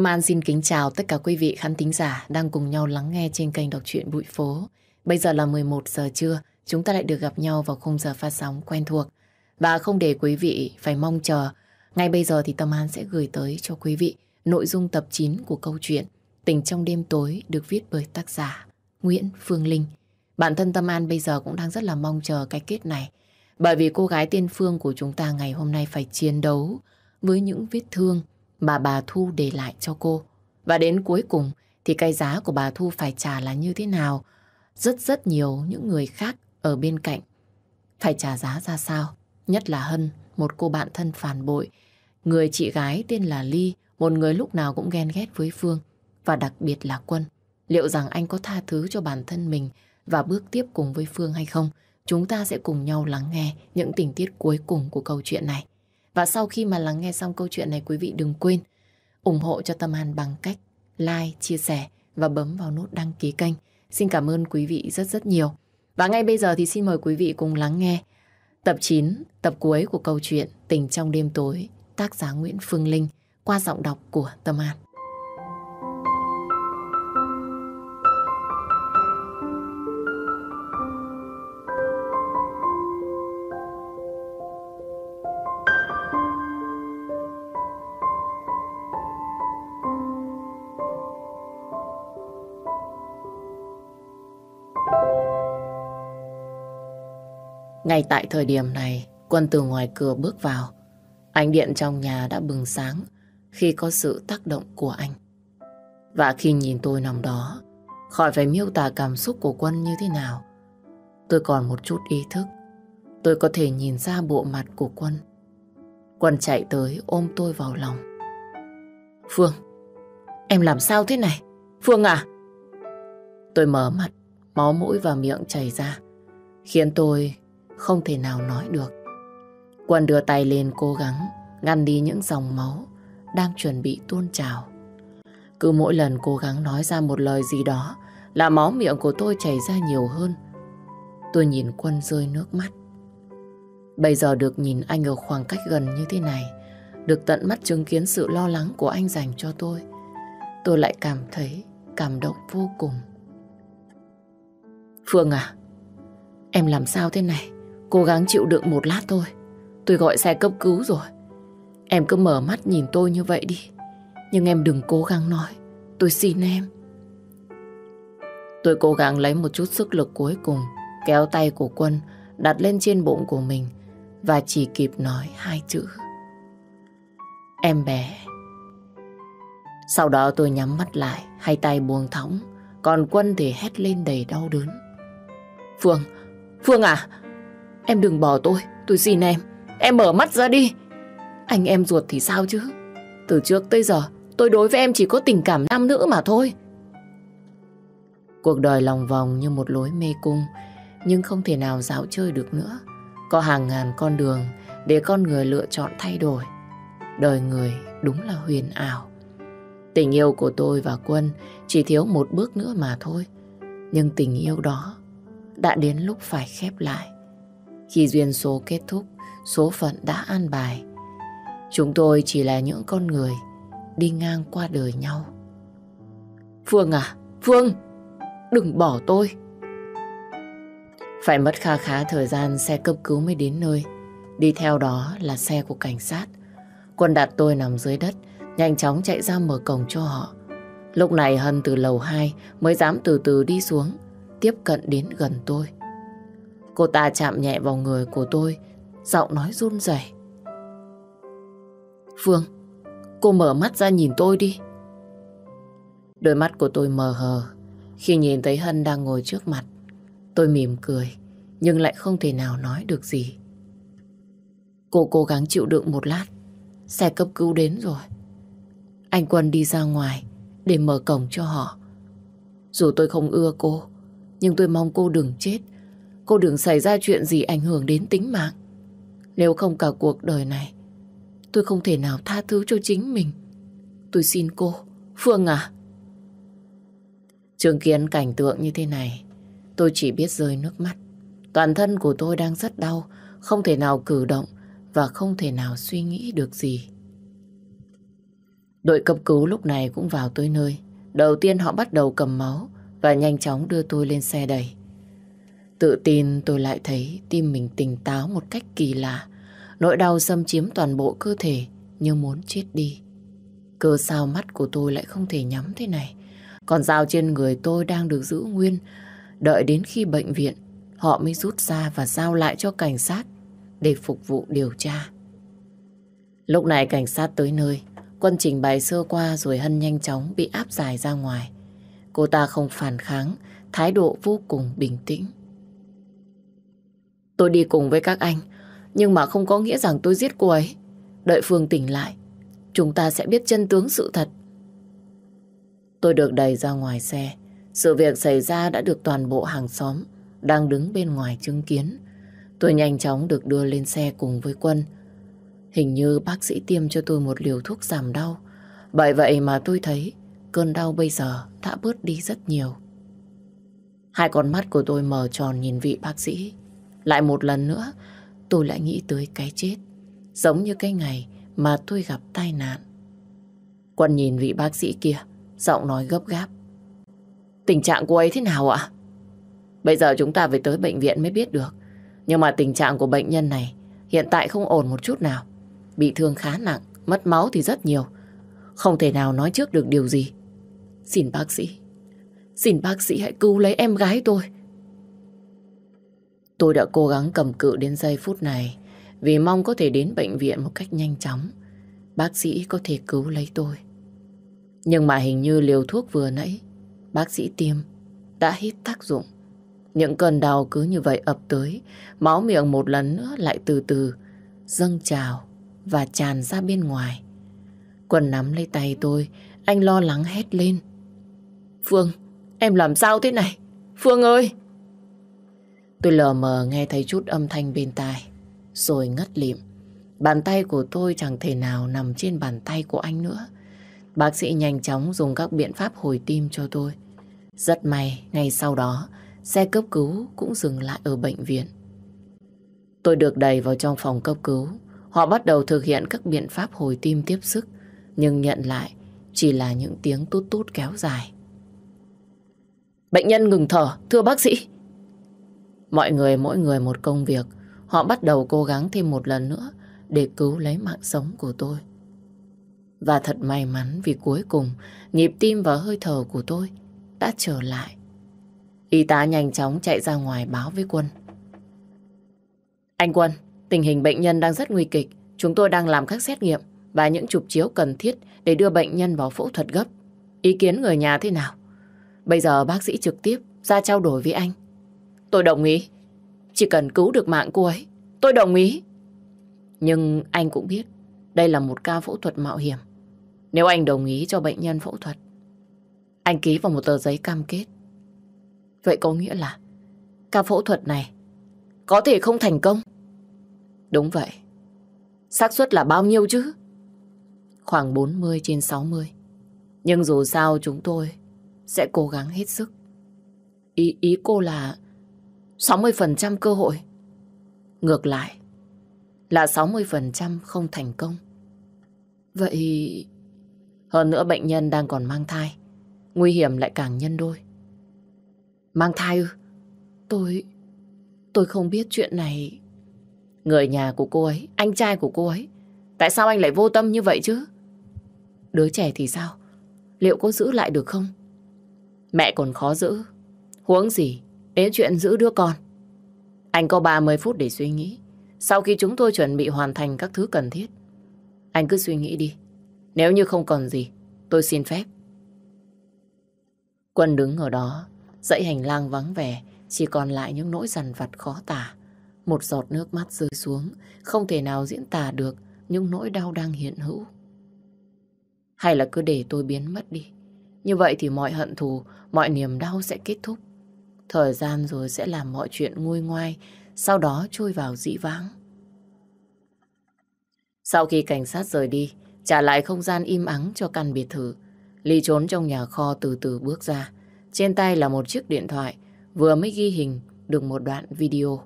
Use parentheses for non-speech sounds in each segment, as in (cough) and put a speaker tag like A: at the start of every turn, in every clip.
A: Tâm An xin kính chào tất cả quý vị khán thính giả đang cùng nhau lắng nghe trên kênh đọc truyện Bụi Phố. Bây giờ là 11 giờ trưa, chúng ta lại được gặp nhau vào khung giờ phát sóng quen thuộc. Và không để quý vị phải mong chờ, ngay bây giờ thì Tâm An sẽ gửi tới cho quý vị nội dung tập 9 của câu chuyện Tình trong đêm tối được viết bởi tác giả Nguyễn Phương Linh. Bản thân Tâm An bây giờ cũng đang rất là mong chờ cái kết này. Bởi vì cô gái tiên phương của chúng ta ngày hôm nay phải chiến đấu với những vết thương mà bà Thu để lại cho cô. Và đến cuối cùng thì cái giá của bà Thu phải trả là như thế nào? Rất rất nhiều những người khác ở bên cạnh phải trả giá ra sao? Nhất là Hân, một cô bạn thân phản bội. Người chị gái tên là Ly, một người lúc nào cũng ghen ghét với Phương. Và đặc biệt là Quân. Liệu rằng anh có tha thứ cho bản thân mình và bước tiếp cùng với Phương hay không? Chúng ta sẽ cùng nhau lắng nghe những tình tiết cuối cùng của câu chuyện này. Và sau khi mà lắng nghe xong câu chuyện này quý vị đừng quên ủng hộ cho Tâm An bằng cách like, chia sẻ và bấm vào nút đăng ký kênh. Xin cảm ơn quý vị rất rất nhiều. Và ngay bây giờ thì xin mời quý vị cùng lắng nghe tập 9, tập cuối của câu chuyện Tình trong đêm tối, tác giả Nguyễn Phương Linh qua giọng đọc của Tâm An. Ngay tại thời điểm này, quân từ ngoài cửa bước vào. Ánh điện trong nhà đã bừng sáng khi có sự tác động của anh. Và khi nhìn tôi nằm đó, khỏi phải miêu tả cảm xúc của quân như thế nào. Tôi còn một chút ý thức. Tôi có thể nhìn ra bộ mặt của quân. Quân chạy tới ôm tôi vào lòng. Phương, em làm sao thế này? Phương à! Tôi mở mặt, máu mũi và miệng chảy ra, khiến tôi không thể nào nói được. Quân đưa tay lên cố gắng ngăn đi những dòng máu đang chuẩn bị tuôn trào. Cứ mỗi lần cố gắng nói ra một lời gì đó là máu miệng của tôi chảy ra nhiều hơn. Tôi nhìn Quân rơi nước mắt. Bây giờ được nhìn anh ở khoảng cách gần như thế này, được tận mắt chứng kiến sự lo lắng của anh dành cho tôi, tôi lại cảm thấy cảm động vô cùng. Phương à, em làm sao thế này? Cố gắng chịu đựng một lát thôi Tôi gọi xe cấp cứu rồi Em cứ mở mắt nhìn tôi như vậy đi Nhưng em đừng cố gắng nói Tôi xin em Tôi cố gắng lấy một chút sức lực cuối cùng Kéo tay của quân Đặt lên trên bụng của mình Và chỉ kịp nói hai chữ Em bé Sau đó tôi nhắm mắt lại Hai tay buông thõng Còn quân thì hét lên đầy đau đớn Phương, Phương à Em đừng bỏ tôi, tôi xin em. Em mở mắt ra đi. Anh em ruột thì sao chứ? Từ trước tới giờ, tôi đối với em chỉ có tình cảm nam nữ mà thôi. Cuộc đời lòng vòng như một lối mê cung, nhưng không thể nào dạo chơi được nữa. Có hàng ngàn con đường để con người lựa chọn thay đổi. Đời người đúng là huyền ảo. Tình yêu của tôi và Quân chỉ thiếu một bước nữa mà thôi. Nhưng tình yêu đó đã đến lúc phải khép lại. Khi duyên số kết thúc, số phận đã an bài. Chúng tôi chỉ là những con người đi ngang qua đời nhau. Phương à, Phương, đừng bỏ tôi. Phải mất kha khá thời gian xe cấp cứu mới đến nơi. Đi theo đó là xe của cảnh sát. Quân đặt tôi nằm dưới đất, nhanh chóng chạy ra mở cổng cho họ. Lúc này Hân từ lầu 2 mới dám từ từ đi xuống, tiếp cận đến gần tôi. Cô ta chạm nhẹ vào người của tôi, giọng nói run rẩy. Phương, cô mở mắt ra nhìn tôi đi. Đôi mắt của tôi mờ hờ khi nhìn thấy Hân đang ngồi trước mặt. Tôi mỉm cười, nhưng lại không thể nào nói được gì. Cô cố gắng chịu đựng một lát, xe cấp cứu đến rồi. Anh Quân đi ra ngoài để mở cổng cho họ. Dù tôi không ưa cô, nhưng tôi mong cô đừng chết Cô đừng xảy ra chuyện gì ảnh hưởng đến tính mạng. Nếu không cả cuộc đời này, tôi không thể nào tha thứ cho chính mình. Tôi xin cô, Phương à. Chứng kiến cảnh tượng như thế này, tôi chỉ biết rơi nước mắt. Toàn thân của tôi đang rất đau, không thể nào cử động và không thể nào suy nghĩ được gì. Đội cấp cứu lúc này cũng vào tới nơi. Đầu tiên họ bắt đầu cầm máu và nhanh chóng đưa tôi lên xe đẩy. Tự tin tôi lại thấy tim mình tỉnh táo một cách kỳ lạ. Nỗi đau xâm chiếm toàn bộ cơ thể như muốn chết đi. Cơ sao mắt của tôi lại không thể nhắm thế này. Còn dao trên người tôi đang được giữ nguyên. Đợi đến khi bệnh viện, họ mới rút ra và giao lại cho cảnh sát để phục vụ điều tra. Lúc này cảnh sát tới nơi, quân trình bày sơ qua rồi Hân nhanh chóng bị áp giải ra ngoài. Cô ta không phản kháng, thái độ vô cùng bình tĩnh. Tôi đi cùng với các anh, nhưng mà không có nghĩa rằng tôi giết cô ấy. Đợi Phương tỉnh lại, chúng ta sẽ biết chân tướng sự thật. Tôi được đẩy ra ngoài xe. Sự việc xảy ra đã được toàn bộ hàng xóm đang đứng bên ngoài chứng kiến. Tôi nhanh chóng được đưa lên xe cùng với quân. Hình như bác sĩ tiêm cho tôi một liều thuốc giảm đau. Bởi vậy mà tôi thấy cơn đau bây giờ đã bớt đi rất nhiều. Hai con mắt của tôi mở tròn nhìn vị bác sĩ. Lại một lần nữa, tôi lại nghĩ tới cái chết. Giống như cái ngày mà tôi gặp tai nạn. Quân nhìn vị bác sĩ kia, giọng nói gấp gáp. Tình trạng của ấy thế nào ạ? Bây giờ chúng ta phải tới bệnh viện mới biết được. Nhưng mà tình trạng của bệnh nhân này hiện tại không ổn một chút nào. Bị thương khá nặng, mất máu thì rất nhiều. Không thể nào nói trước được điều gì. Xin bác sĩ, xin bác sĩ hãy cứu lấy em gái tôi. Tôi đã cố gắng cầm cự đến giây phút này vì mong có thể đến bệnh viện một cách nhanh chóng. Bác sĩ có thể cứu lấy tôi. Nhưng mà hình như liều thuốc vừa nãy bác sĩ tiêm đã hết tác dụng. Những cơn đau cứ như vậy ập tới, máu miệng một lần nữa lại từ từ dâng trào và tràn ra bên ngoài. Quần nắm lấy tay tôi, anh lo lắng hét lên. Phương, em làm sao thế này? Phương ơi! Tôi lờ mờ nghe thấy chút âm thanh bên tai, rồi ngất lịm. Bàn tay của tôi chẳng thể nào nằm trên bàn tay của anh nữa. Bác sĩ nhanh chóng dùng các biện pháp hồi tim cho tôi. Rất may, ngay sau đó, xe cấp cứu cũng dừng lại ở bệnh viện. Tôi được đẩy vào trong phòng cấp cứu. Họ bắt đầu thực hiện các biện pháp hồi tim tiếp sức, nhưng nhận lại chỉ là những tiếng tút tút kéo dài. Bệnh nhân ngừng thở, thưa bác sĩ. Mọi người mỗi người một công việc, họ bắt đầu cố gắng thêm một lần nữa để cứu lấy mạng sống của tôi. Và thật may mắn vì cuối cùng nhịp tim và hơi thở của tôi đã trở lại. Y tá nhanh chóng chạy ra ngoài báo với Quân. Anh Quân, tình hình bệnh nhân đang rất nguy kịch. Chúng tôi đang làm các xét nghiệm và những chụp chiếu cần thiết để đưa bệnh nhân vào phẫu thuật gấp. Ý kiến người nhà thế nào? Bây giờ bác sĩ trực tiếp ra trao đổi với anh Tôi đồng ý. Chỉ cần cứu được mạng cô ấy, tôi đồng ý. Nhưng anh cũng biết, đây là một ca phẫu thuật mạo hiểm. Nếu anh đồng ý cho bệnh nhân phẫu thuật, anh ký vào một tờ giấy cam kết. Vậy có nghĩa là ca phẫu thuật này có thể không thành công? Đúng vậy. xác suất là bao nhiêu chứ? Khoảng 40 trên 60. Nhưng dù sao chúng tôi sẽ cố gắng hết sức. Ý ý cô là 60% cơ hội. Ngược lại, là 60% không thành công. Vậy... Hơn nữa bệnh nhân đang còn mang thai. Nguy hiểm lại càng nhân đôi. Mang thai ư? Tôi... Tôi không biết chuyện này... Người nhà của cô ấy, anh trai của cô ấy. Tại sao anh lại vô tâm như vậy chứ? Đứa trẻ thì sao? Liệu có giữ lại được không? Mẹ còn khó giữ. Huống gì? Đến chuyện giữ đứa con. Anh có 30 phút để suy nghĩ. Sau khi chúng tôi chuẩn bị hoàn thành các thứ cần thiết, anh cứ suy nghĩ đi. Nếu như không còn gì, tôi xin phép. Quân đứng ở đó, dãy hành lang vắng vẻ, chỉ còn lại những nỗi dằn vặt khó tả. Một giọt nước mắt rơi xuống, không thể nào diễn tả được những nỗi đau đang hiện hữu. Hay là cứ để tôi biến mất đi. Như vậy thì mọi hận thù, mọi niềm đau sẽ kết thúc. Thời gian rồi sẽ làm mọi chuyện nguôi ngoai, sau đó trôi vào dĩ vãng. Sau khi cảnh sát rời đi, trả lại không gian im ắng cho căn biệt thự. Ly trốn trong nhà kho từ từ bước ra. Trên tay là một chiếc điện thoại, vừa mới ghi hình được một đoạn video.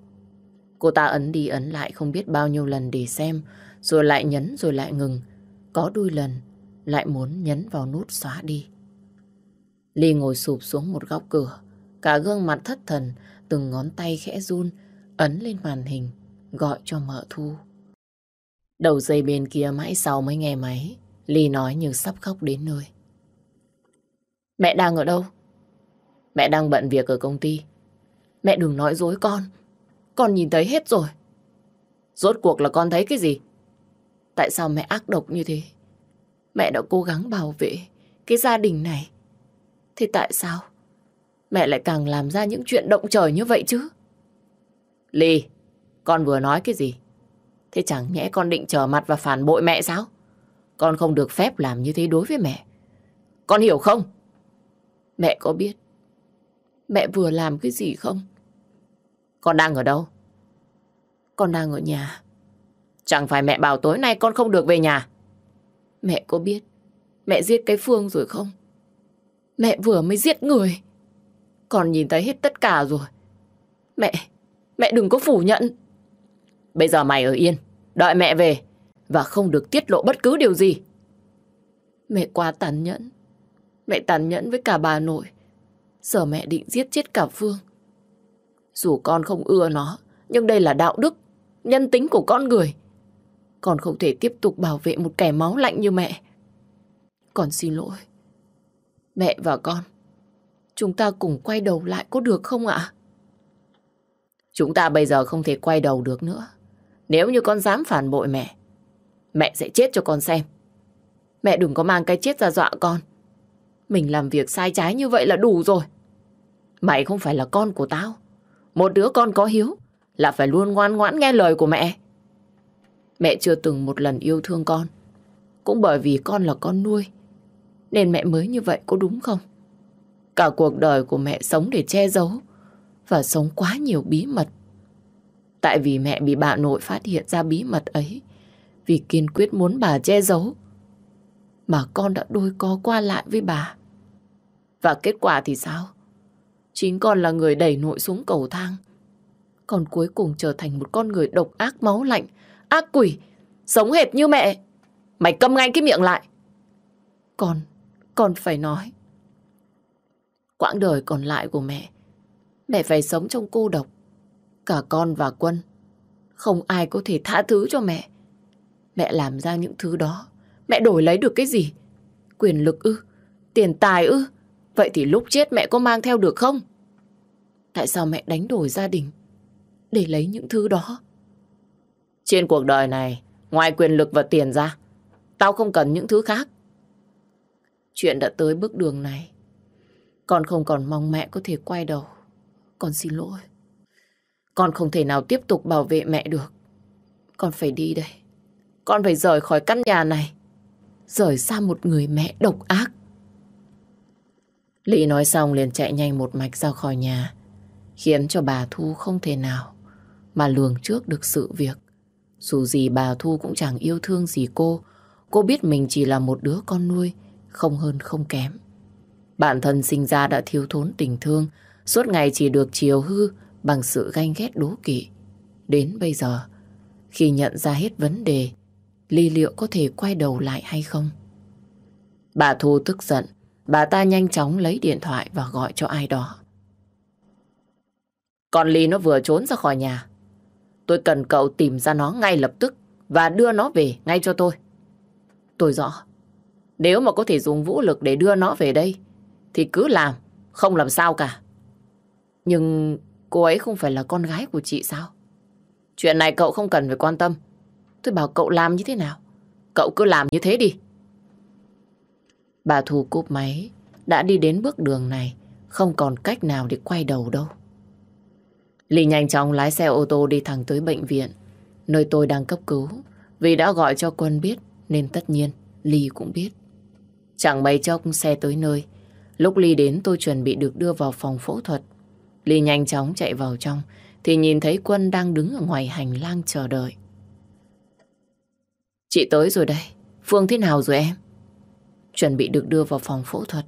A: Cô ta ấn đi ấn lại không biết bao nhiêu lần để xem, rồi lại nhấn rồi lại ngừng. Có đôi lần, lại muốn nhấn vào nút xóa đi. Ly ngồi sụp xuống một góc cửa, Cả gương mặt thất thần, từng ngón tay khẽ run, ấn lên màn hình, gọi cho mợ thu. Đầu dây bên kia mãi sau mới nghe máy, Ly nói như sắp khóc đến nơi. Mẹ đang ở đâu? Mẹ đang bận việc ở công ty. Mẹ đừng nói dối con, con nhìn thấy hết rồi. Rốt cuộc là con thấy cái gì? Tại sao mẹ ác độc như thế? Mẹ đã cố gắng bảo vệ cái gia đình này. Thế tại sao mẹ lại càng làm ra những chuyện động trời như vậy chứ. Ly, con vừa nói cái gì? Thế chẳng nhẽ con định trở mặt và phản bội mẹ sao? Con không được phép làm như thế đối với mẹ. Con hiểu không? Mẹ có biết mẹ vừa làm cái gì không? Con đang ở đâu? Con đang ở nhà. Chẳng phải mẹ bảo tối nay con không được về nhà. Mẹ có biết mẹ giết cái Phương rồi không? Mẹ vừa mới giết người còn nhìn thấy hết tất cả rồi. Mẹ, mẹ đừng có phủ nhận. Bây giờ mày ở yên, đợi mẹ về và không được tiết lộ bất cứ điều gì. Mẹ quá tàn nhẫn. Mẹ tàn nhẫn với cả bà nội. Giờ mẹ định giết chết cả Phương. Dù con không ưa nó, nhưng đây là đạo đức, nhân tính của con người. Con không thể tiếp tục bảo vệ một kẻ máu lạnh như mẹ. Con xin lỗi. Mẹ và con chúng ta cùng quay đầu lại có được không ạ? Chúng ta bây giờ không thể quay đầu được nữa. Nếu như con dám phản bội mẹ, mẹ sẽ chết cho con xem. Mẹ đừng có mang cái chết ra dọa con. Mình làm việc sai trái như vậy là đủ rồi. Mày không phải là con của tao. Một đứa con có hiếu là phải luôn ngoan ngoãn nghe lời của mẹ. Mẹ chưa từng một lần yêu thương con. Cũng bởi vì con là con nuôi. Nên mẹ mới như vậy có đúng không? Cả cuộc đời của mẹ sống để che giấu và sống quá nhiều bí mật. Tại vì mẹ bị bà nội phát hiện ra bí mật ấy vì kiên quyết muốn bà che giấu mà con đã đôi co qua lại với bà. Và kết quả thì sao? Chính con là người đẩy nội xuống cầu thang. Còn cuối cùng trở thành một con người độc ác máu lạnh, ác quỷ, sống hệt như mẹ. Mày câm ngay cái miệng lại. Con, con phải nói quãng đời còn lại của mẹ. Mẹ phải sống trong cô độc. Cả con và quân. Không ai có thể tha thứ cho mẹ. Mẹ làm ra những thứ đó. Mẹ đổi lấy được cái gì? Quyền lực ư? Tiền tài ư? Vậy thì lúc chết mẹ có mang theo được không? Tại sao mẹ đánh đổi gia đình? Để lấy những thứ đó. Trên cuộc đời này, ngoài quyền lực và tiền ra, tao không cần những thứ khác. Chuyện đã tới bước đường này, con không còn mong mẹ có thể quay đầu. Con xin lỗi. Con không thể nào tiếp tục bảo vệ mẹ được. Con phải đi đây. Con phải rời khỏi căn nhà này. Rời xa một người mẹ độc ác. Lị nói xong liền chạy nhanh một mạch ra khỏi nhà. Khiến cho bà Thu không thể nào mà lường trước được sự việc. Dù gì bà Thu cũng chẳng yêu thương gì cô. Cô biết mình chỉ là một đứa con nuôi, không hơn không kém. Bản thân sinh ra đã thiếu thốn tình thương, suốt ngày chỉ được chiều hư bằng sự ganh ghét đố kỵ. Đến bây giờ, khi nhận ra hết vấn đề, Ly liệu có thể quay đầu lại hay không? Bà Thu tức giận, bà ta nhanh chóng lấy điện thoại và gọi cho ai đó. Con Ly nó vừa trốn ra khỏi nhà. Tôi cần cậu tìm ra nó ngay lập tức và đưa nó về ngay cho tôi. Tôi rõ. Nếu mà có thể dùng vũ lực để đưa nó về đây thì cứ làm, không làm sao cả. Nhưng cô ấy không phải là con gái của chị sao? Chuyện này cậu không cần phải quan tâm. Tôi bảo cậu làm như thế nào? Cậu cứ làm như thế đi. Bà Thu cúp máy, đã đi đến bước đường này, không còn cách nào để quay đầu đâu. Ly nhanh chóng lái xe ô tô đi thẳng tới bệnh viện, nơi tôi đang cấp cứu. Vì đã gọi cho quân biết, nên tất nhiên Ly cũng biết. Chẳng mấy chốc xe tới nơi, Lúc Ly đến tôi chuẩn bị được đưa vào phòng phẫu thuật. Ly nhanh chóng chạy vào trong thì nhìn thấy Quân đang đứng ở ngoài hành lang chờ đợi. Chị tới rồi đây. Phương thế nào rồi em? Chuẩn bị được đưa vào phòng phẫu thuật.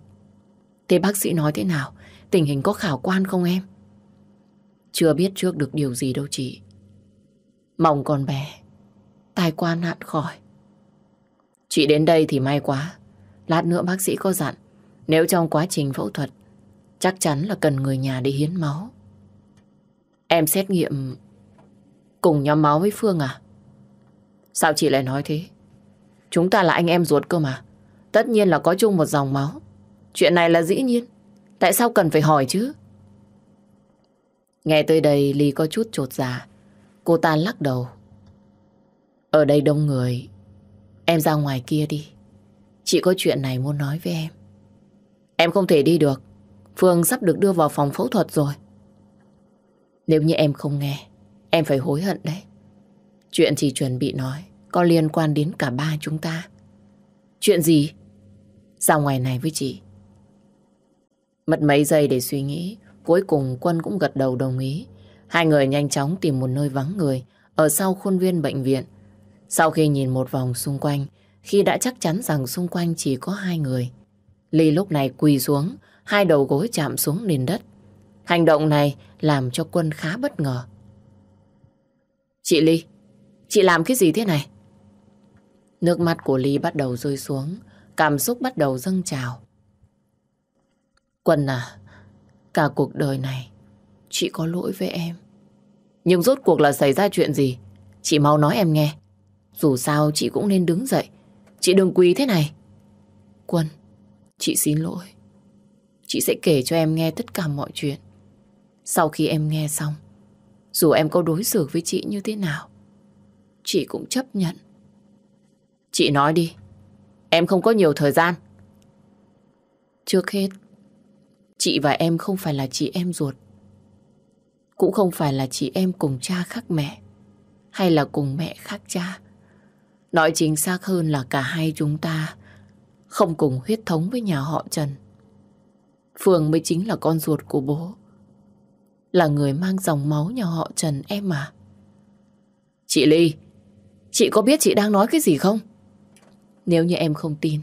A: Thế bác sĩ nói thế nào? Tình hình có khả quan không em? Chưa biết trước được điều gì đâu chị. Mong con bé. tài qua nạn khỏi. Chị đến đây thì may quá. Lát nữa bác sĩ có dặn nếu trong quá trình phẫu thuật, chắc chắn là cần người nhà để hiến máu. Em xét nghiệm cùng nhóm máu với Phương à? Sao chị lại nói thế? Chúng ta là anh em ruột cơ mà. Tất nhiên là có chung một dòng máu. Chuyện này là dĩ nhiên. Tại sao cần phải hỏi chứ? Nghe tới đây Ly có chút trột dạ. Cô ta lắc đầu. Ở đây đông người. Em ra ngoài kia đi. Chị có chuyện này muốn nói với em. Em không thể đi được. Phương sắp được đưa vào phòng phẫu thuật rồi. Nếu như em không nghe, em phải hối hận đấy. Chuyện chị chuẩn bị nói có liên quan đến cả ba chúng ta. Chuyện gì? Ra ngoài này với chị. Mất mấy giây để suy nghĩ, cuối cùng Quân cũng gật đầu đồng ý. Hai người nhanh chóng tìm một nơi vắng người ở sau khuôn viên bệnh viện. Sau khi nhìn một vòng xung quanh, khi đã chắc chắn rằng xung quanh chỉ có hai người, Ly lúc này quỳ xuống, hai đầu gối chạm xuống nền đất. Hành động này làm cho quân khá bất ngờ. Chị Ly, chị làm cái gì thế này? Nước mắt của Ly bắt đầu rơi xuống, cảm xúc bắt đầu dâng trào. Quân à, cả cuộc đời này, chị có lỗi với em. Nhưng rốt cuộc là xảy ra chuyện gì? Chị mau nói em nghe. Dù sao chị cũng nên đứng dậy. Chị đừng quỳ thế này. Quân, Chị xin lỗi. Chị sẽ kể cho em nghe tất cả mọi chuyện. Sau khi em nghe xong, dù em có đối xử với chị như thế nào, chị cũng chấp nhận. Chị nói đi, em không có nhiều thời gian. Trước hết, chị và em không phải là chị em ruột. Cũng không phải là chị em cùng cha khác mẹ, hay là cùng mẹ khác cha. Nói chính xác hơn là cả hai chúng ta không cùng huyết thống với nhà họ Trần. Phương mới chính là con ruột của bố. Là người mang dòng máu nhà họ Trần em mà. Chị Ly, chị có biết chị đang nói cái gì không? Nếu như em không tin,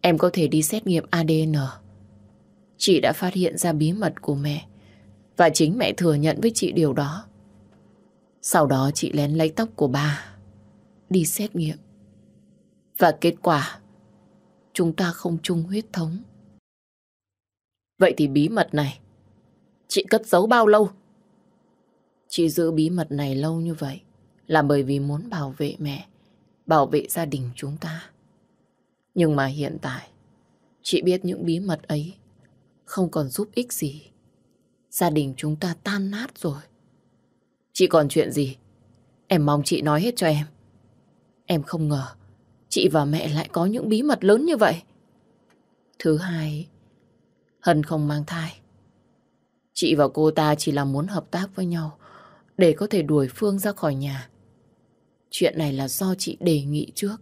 A: em có thể đi xét nghiệm ADN. Chị đã phát hiện ra bí mật của mẹ và chính mẹ thừa nhận với chị điều đó. Sau đó chị lén lấy tóc của bà đi xét nghiệm. Và kết quả chúng ta không chung huyết thống. Vậy thì bí mật này, chị cất giấu bao lâu? Chị giữ bí mật này lâu như vậy là bởi vì muốn bảo vệ mẹ, bảo vệ gia đình chúng ta. Nhưng mà hiện tại, chị biết những bí mật ấy không còn giúp ích gì. Gia đình chúng ta tan nát rồi. Chị còn chuyện gì? Em mong chị nói hết cho em. Em không ngờ chị và mẹ lại có những bí mật lớn như vậy. Thứ hai, Hân không mang thai. Chị và cô ta chỉ là muốn hợp tác với nhau để có thể đuổi Phương ra khỏi nhà. Chuyện này là do chị đề nghị trước.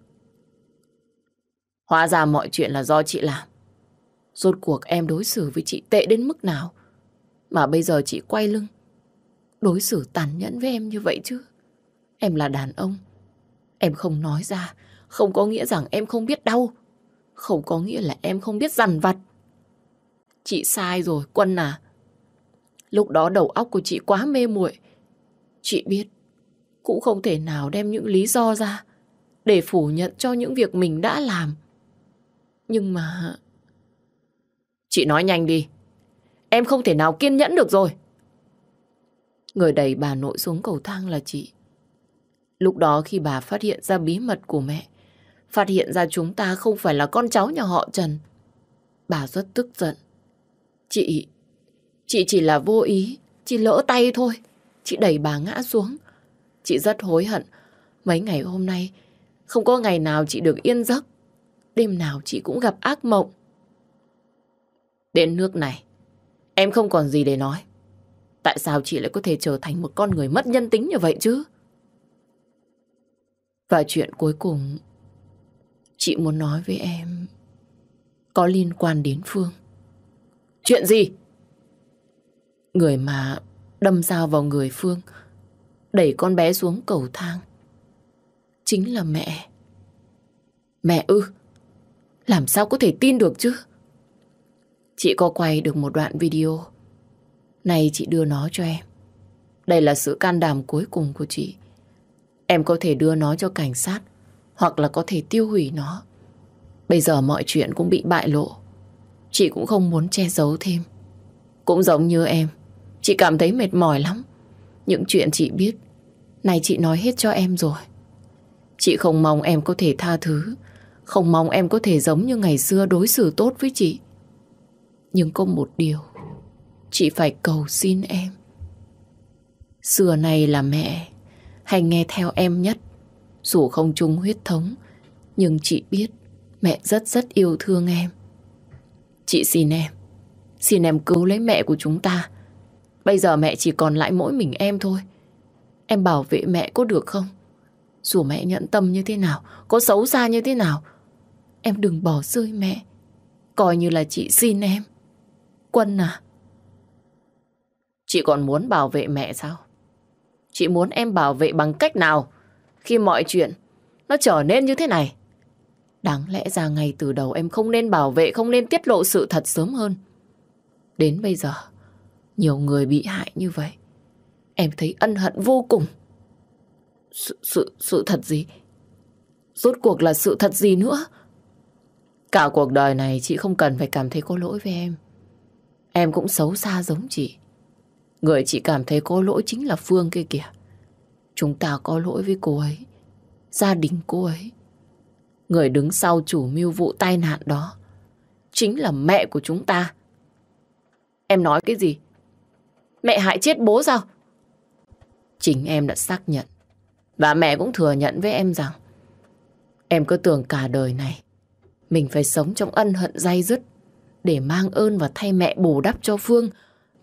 A: Hóa ra mọi chuyện là do chị làm. Rốt cuộc em đối xử với chị tệ đến mức nào mà bây giờ chị quay lưng. Đối xử tàn nhẫn với em như vậy chứ. Em là đàn ông. Em không nói ra không có nghĩa rằng em không biết đau. Không có nghĩa là em không biết dằn vặt. Chị sai rồi, Quân à. Lúc đó đầu óc của chị quá mê muội. Chị biết, cũng không thể nào đem những lý do ra để phủ nhận cho những việc mình đã làm. Nhưng mà... Chị nói nhanh đi. Em không thể nào kiên nhẫn được rồi. Người đẩy bà nội xuống cầu thang là chị. Lúc đó khi bà phát hiện ra bí mật của mẹ, phát hiện ra chúng ta không phải là con cháu nhà họ Trần. Bà rất tức giận. Chị, chị chỉ là vô ý, chị lỡ tay thôi. Chị đẩy bà ngã xuống. Chị rất hối hận. Mấy ngày hôm nay, không có ngày nào chị được yên giấc. Đêm nào chị cũng gặp ác mộng. Đến nước này, em không còn gì để nói. Tại sao chị lại có thể trở thành một con người mất nhân tính như vậy chứ? Và chuyện cuối cùng Chị muốn nói với em Có liên quan đến Phương Chuyện gì? Người mà đâm dao vào người Phương Đẩy con bé xuống cầu thang Chính là mẹ Mẹ ư Làm sao có thể tin được chứ Chị có quay được một đoạn video Này chị đưa nó cho em Đây là sự can đảm cuối cùng của chị Em có thể đưa nó cho cảnh sát hoặc là có thể tiêu hủy nó. Bây giờ mọi chuyện cũng bị bại lộ. Chị cũng không muốn che giấu thêm. Cũng giống như em, chị cảm thấy mệt mỏi lắm. Những chuyện chị biết, này chị nói hết cho em rồi. Chị không mong em có thể tha thứ, không mong em có thể giống như ngày xưa đối xử tốt với chị. Nhưng có một điều, chị phải cầu xin em. Xưa này là mẹ, hãy nghe theo em nhất. Dù không chung huyết thống, nhưng chị biết mẹ rất rất yêu thương em. Chị xin em, xin em cứu lấy mẹ của chúng ta. Bây giờ mẹ chỉ còn lại mỗi mình em thôi. Em bảo vệ mẹ có được không? Dù mẹ nhận tâm như thế nào, có xấu xa như thế nào, em đừng bỏ rơi mẹ. Coi như là chị xin em. Quân à, chị còn muốn bảo vệ mẹ sao? Chị muốn em bảo vệ bằng cách nào? khi mọi chuyện nó trở nên như thế này. Đáng lẽ ra ngay từ đầu em không nên bảo vệ, không nên tiết lộ sự thật sớm hơn. Đến bây giờ, nhiều người bị hại như vậy. Em thấy ân hận vô cùng. Sự, sự, sự thật gì? Rốt cuộc là sự thật gì nữa? Cả cuộc đời này chị không cần phải cảm thấy có lỗi với em. Em cũng xấu xa giống chị. Người chị cảm thấy có lỗi chính là Phương kia kìa. Chúng ta có lỗi với cô ấy, gia đình cô ấy. Người đứng sau chủ mưu vụ tai nạn đó chính là mẹ của chúng ta. Em nói cái gì? Mẹ hại chết bố sao? Chính em đã xác nhận và mẹ cũng thừa nhận với em rằng em cứ tưởng cả đời này mình phải sống trong ân hận dai dứt để mang ơn và thay mẹ bù đắp cho Phương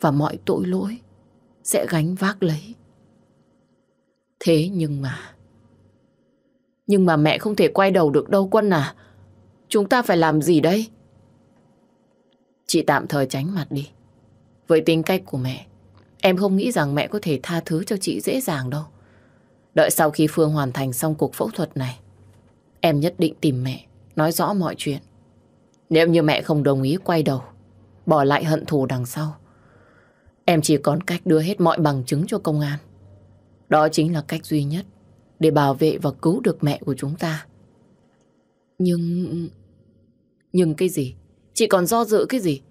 A: và mọi tội lỗi sẽ gánh vác lấy. Thế nhưng mà... Nhưng mà mẹ không thể quay đầu được đâu Quân à. Chúng ta phải làm gì đây? Chị tạm thời tránh mặt đi. Với tính cách của mẹ, em không nghĩ rằng mẹ có thể tha thứ cho chị dễ dàng đâu. Đợi sau khi Phương hoàn thành xong cuộc phẫu thuật này, em nhất định tìm mẹ, nói rõ mọi chuyện. Nếu như mẹ không đồng ý quay đầu, bỏ lại hận thù đằng sau, em chỉ còn cách đưa hết mọi bằng chứng cho công an. Đó chính là cách duy nhất để bảo vệ và cứu được mẹ của chúng ta. Nhưng... Nhưng cái gì? Chị còn do dự cái gì?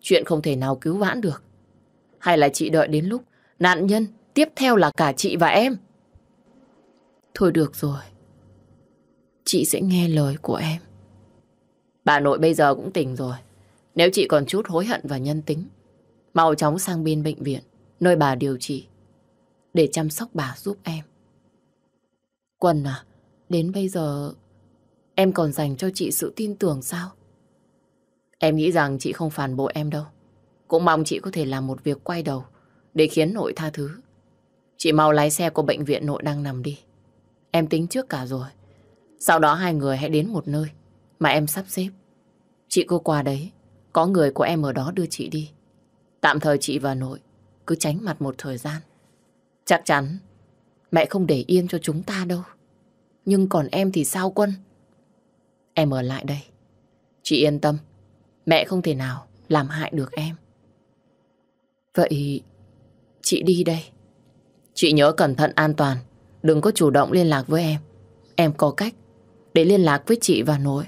A: Chuyện không thể nào cứu vãn được. Hay là chị đợi đến lúc nạn nhân tiếp theo là cả chị và em? Thôi được rồi. Chị sẽ nghe lời của em. Bà nội bây giờ cũng tỉnh rồi. Nếu chị còn chút hối hận và nhân tính, mau chóng sang bên bệnh viện, nơi bà điều trị để chăm sóc bà giúp em. Quân à, đến bây giờ em còn dành cho chị sự tin tưởng sao? Em nghĩ rằng chị không phản bội em đâu. Cũng mong chị có thể làm một việc quay đầu để khiến nội tha thứ. Chị mau lái xe của bệnh viện nội đang nằm đi. Em tính trước cả rồi. Sau đó hai người hãy đến một nơi mà em sắp xếp. Chị cô qua đấy, có người của em ở đó đưa chị đi. Tạm thời chị và nội cứ tránh mặt một thời gian. Chắc chắn, mẹ không để yên cho chúng ta đâu. Nhưng còn em thì sao Quân? Em ở lại đây. Chị yên tâm, mẹ không thể nào làm hại được em. Vậy, chị đi đây. Chị nhớ cẩn thận an toàn, đừng có chủ động liên lạc với em. Em có cách để liên lạc với chị và nội.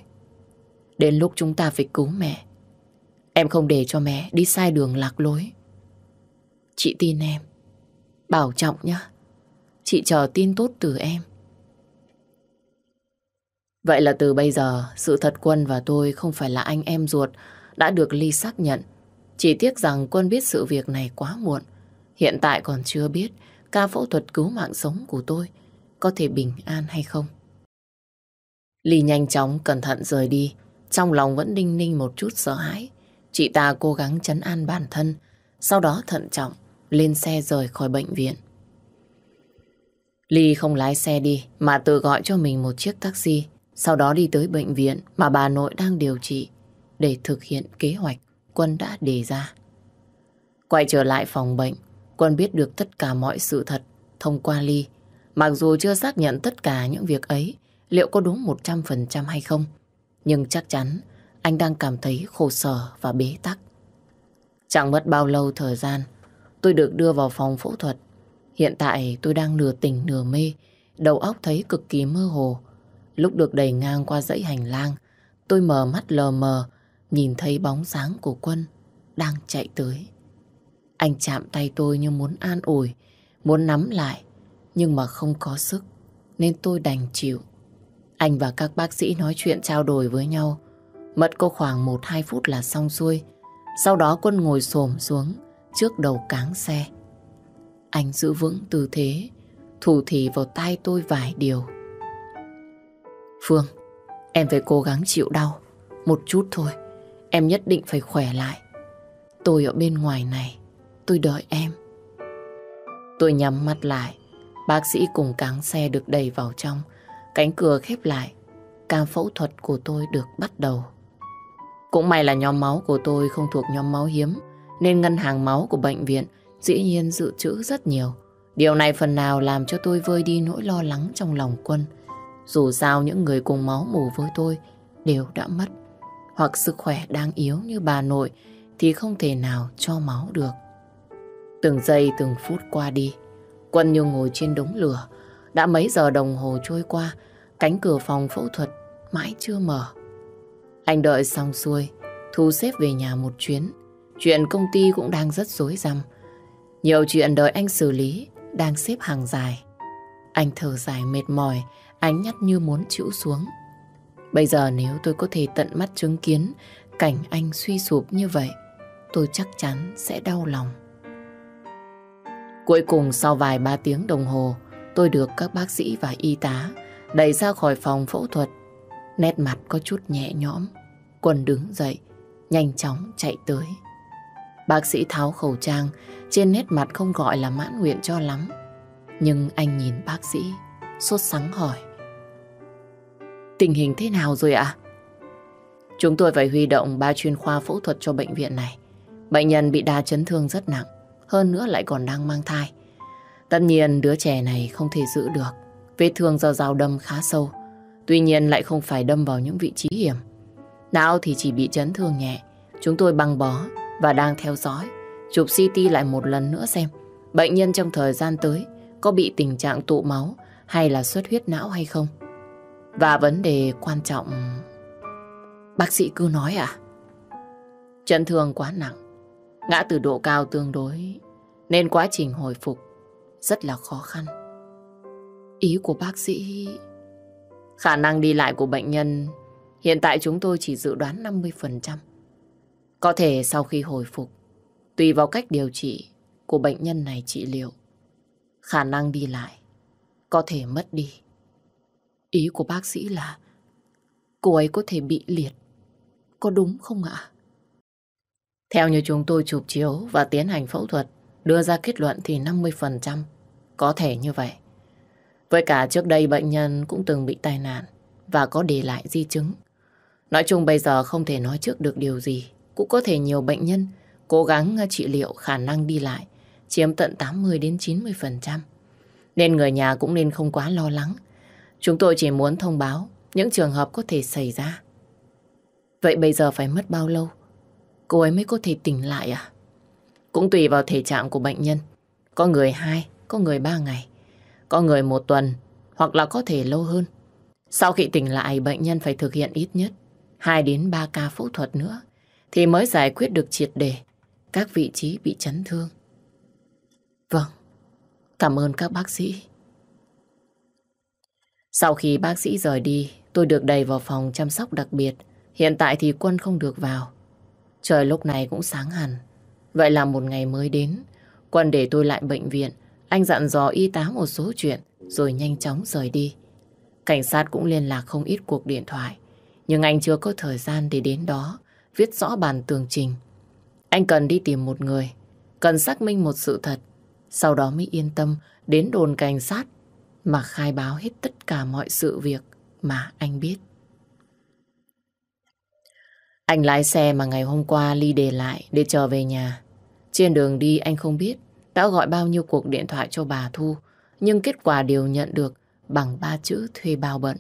A: Đến lúc chúng ta phải cứu mẹ. Em không để cho mẹ đi sai đường lạc lối. Chị tin em. Bảo trọng nhá. Chị chờ tin tốt từ em. Vậy là từ bây giờ, sự thật Quân và tôi không phải là anh em ruột, đã được Ly xác nhận. Chỉ tiếc rằng Quân biết sự việc này quá muộn. Hiện tại còn chưa biết ca phẫu thuật cứu mạng sống của tôi có thể bình an hay không. Ly nhanh chóng cẩn thận rời đi, trong lòng vẫn đinh ninh một chút sợ hãi. Chị ta cố gắng chấn an bản thân, sau đó thận trọng lên xe rời khỏi bệnh viện. Ly không lái xe đi mà tự gọi cho mình một chiếc taxi, sau đó đi tới bệnh viện mà bà nội đang điều trị để thực hiện kế hoạch Quân đã đề ra. Quay trở lại phòng bệnh, Quân biết được tất cả mọi sự thật thông qua Ly. Mặc dù chưa xác nhận tất cả những việc ấy liệu có đúng 100% hay không, nhưng chắc chắn anh đang cảm thấy khổ sở và bế tắc. Chẳng mất bao lâu thời gian, tôi được đưa vào phòng phẫu thuật. Hiện tại tôi đang nửa tỉnh nửa mê, đầu óc thấy cực kỳ mơ hồ. Lúc được đẩy ngang qua dãy hành lang, tôi mở mắt lờ mờ, nhìn thấy bóng dáng của quân đang chạy tới. Anh chạm tay tôi như muốn an ủi, muốn nắm lại, nhưng mà không có sức, nên tôi đành chịu. Anh và các bác sĩ nói chuyện trao đổi với nhau, mất có khoảng 1-2 phút là xong xuôi. Sau đó quân ngồi xổm xuống, trước đầu cáng xe. Anh giữ vững tư thế, thủ thì vào tay tôi vài điều. Phương, em phải cố gắng chịu đau, một chút thôi. Em nhất định phải khỏe lại. Tôi ở bên ngoài này, tôi đợi em. Tôi nhắm mắt lại, bác sĩ cùng cáng xe được đẩy vào trong, cánh cửa khép lại, ca phẫu thuật của tôi được bắt đầu. Cũng may là nhóm máu của tôi không thuộc nhóm máu hiếm, nên ngân hàng máu của bệnh viện dĩ nhiên dự trữ rất nhiều. Điều này phần nào làm cho tôi vơi đi nỗi lo lắng trong lòng quân. Dù sao những người cùng máu mù với tôi đều đã mất, hoặc sức khỏe đang yếu như bà nội thì không thể nào cho máu được. Từng giây từng phút qua đi, quân như ngồi trên đống lửa, đã mấy giờ đồng hồ trôi qua, cánh cửa phòng phẫu thuật mãi chưa mở. Anh đợi xong xuôi, thu xếp về nhà một chuyến, Chuyện công ty cũng đang rất rối rắm. Nhiều chuyện đợi anh xử lý đang xếp hàng dài. Anh thở dài mệt mỏi, ánh nhắt như muốn chịu xuống. Bây giờ nếu tôi có thể tận mắt chứng kiến cảnh anh suy sụp như vậy, tôi chắc chắn sẽ đau lòng. Cuối cùng sau vài ba tiếng đồng hồ, tôi được các bác sĩ và y tá đẩy ra khỏi phòng phẫu thuật. Nét mặt có chút nhẹ nhõm, quần đứng dậy, nhanh chóng chạy tới Bác sĩ tháo khẩu trang, trên nét mặt không gọi là mãn nguyện cho lắm. Nhưng anh nhìn bác sĩ, sốt sắng hỏi. Tình hình thế nào rồi ạ? Chúng tôi phải huy động ba chuyên khoa phẫu thuật cho bệnh viện này. Bệnh nhân bị đa chấn thương rất nặng, hơn nữa lại còn đang mang thai. Tất nhiên đứa trẻ này không thể giữ được, vết thương do dao đâm khá sâu. Tuy nhiên lại không phải đâm vào những vị trí hiểm. Não thì chỉ bị chấn thương nhẹ, chúng tôi băng bó và đang theo dõi, chụp CT lại một lần nữa xem bệnh nhân trong thời gian tới có bị tình trạng tụ máu hay là xuất huyết não hay không. Và vấn đề quan trọng... Bác sĩ cứ nói à? Chấn thương quá nặng, ngã từ độ cao tương đối, nên quá trình hồi phục rất là khó khăn. Ý của bác sĩ... Khả năng đi lại của bệnh nhân hiện tại chúng tôi chỉ dự đoán 50%. Có thể sau khi hồi phục, tùy vào cách điều trị của bệnh nhân này trị liệu, khả năng đi lại có thể mất đi. Ý của bác sĩ là cô ấy có thể bị liệt. Có đúng không ạ? Theo như chúng tôi chụp chiếu và tiến hành phẫu thuật, đưa ra kết luận thì 50% có thể như vậy. Với cả trước đây bệnh nhân cũng từng bị tai nạn và có để lại di chứng. Nói chung bây giờ không thể nói trước được điều gì cũng có thể nhiều bệnh nhân cố gắng à, trị liệu khả năng đi lại, chiếm tận 80 đến 90%. Nên người nhà cũng nên không quá lo lắng. Chúng tôi chỉ muốn thông báo những trường hợp có thể xảy ra. Vậy bây giờ phải mất bao lâu? Cô ấy mới có thể tỉnh lại à? Cũng tùy vào thể trạng của bệnh nhân. Có người 2, có người 3 ngày, có người 1 tuần, hoặc là có thể lâu hơn. Sau khi tỉnh lại, bệnh nhân phải thực hiện ít nhất 2 đến 3 ca phẫu thuật nữa thì mới giải quyết được triệt đề các vị trí bị chấn thương. Vâng, cảm ơn các bác sĩ. Sau khi bác sĩ rời đi, tôi được đầy vào phòng chăm sóc đặc biệt. Hiện tại thì quân không được vào. Trời lúc này cũng sáng hẳn. Vậy là một ngày mới đến. Quân để tôi lại bệnh viện. Anh dặn dò y tá một số chuyện rồi nhanh chóng rời đi. Cảnh sát cũng liên lạc không ít cuộc điện thoại. Nhưng anh chưa có thời gian để đến đó viết rõ bản tường trình. Anh cần đi tìm một người, cần xác minh một sự thật, sau đó mới yên tâm đến đồn cảnh sát mà khai báo hết tất cả mọi sự việc mà anh biết. Anh lái xe mà ngày hôm qua Ly để lại để trở về nhà. Trên đường đi anh không biết đã gọi bao nhiêu cuộc điện thoại cho bà Thu, nhưng kết quả đều nhận được bằng ba chữ thuê bao bận.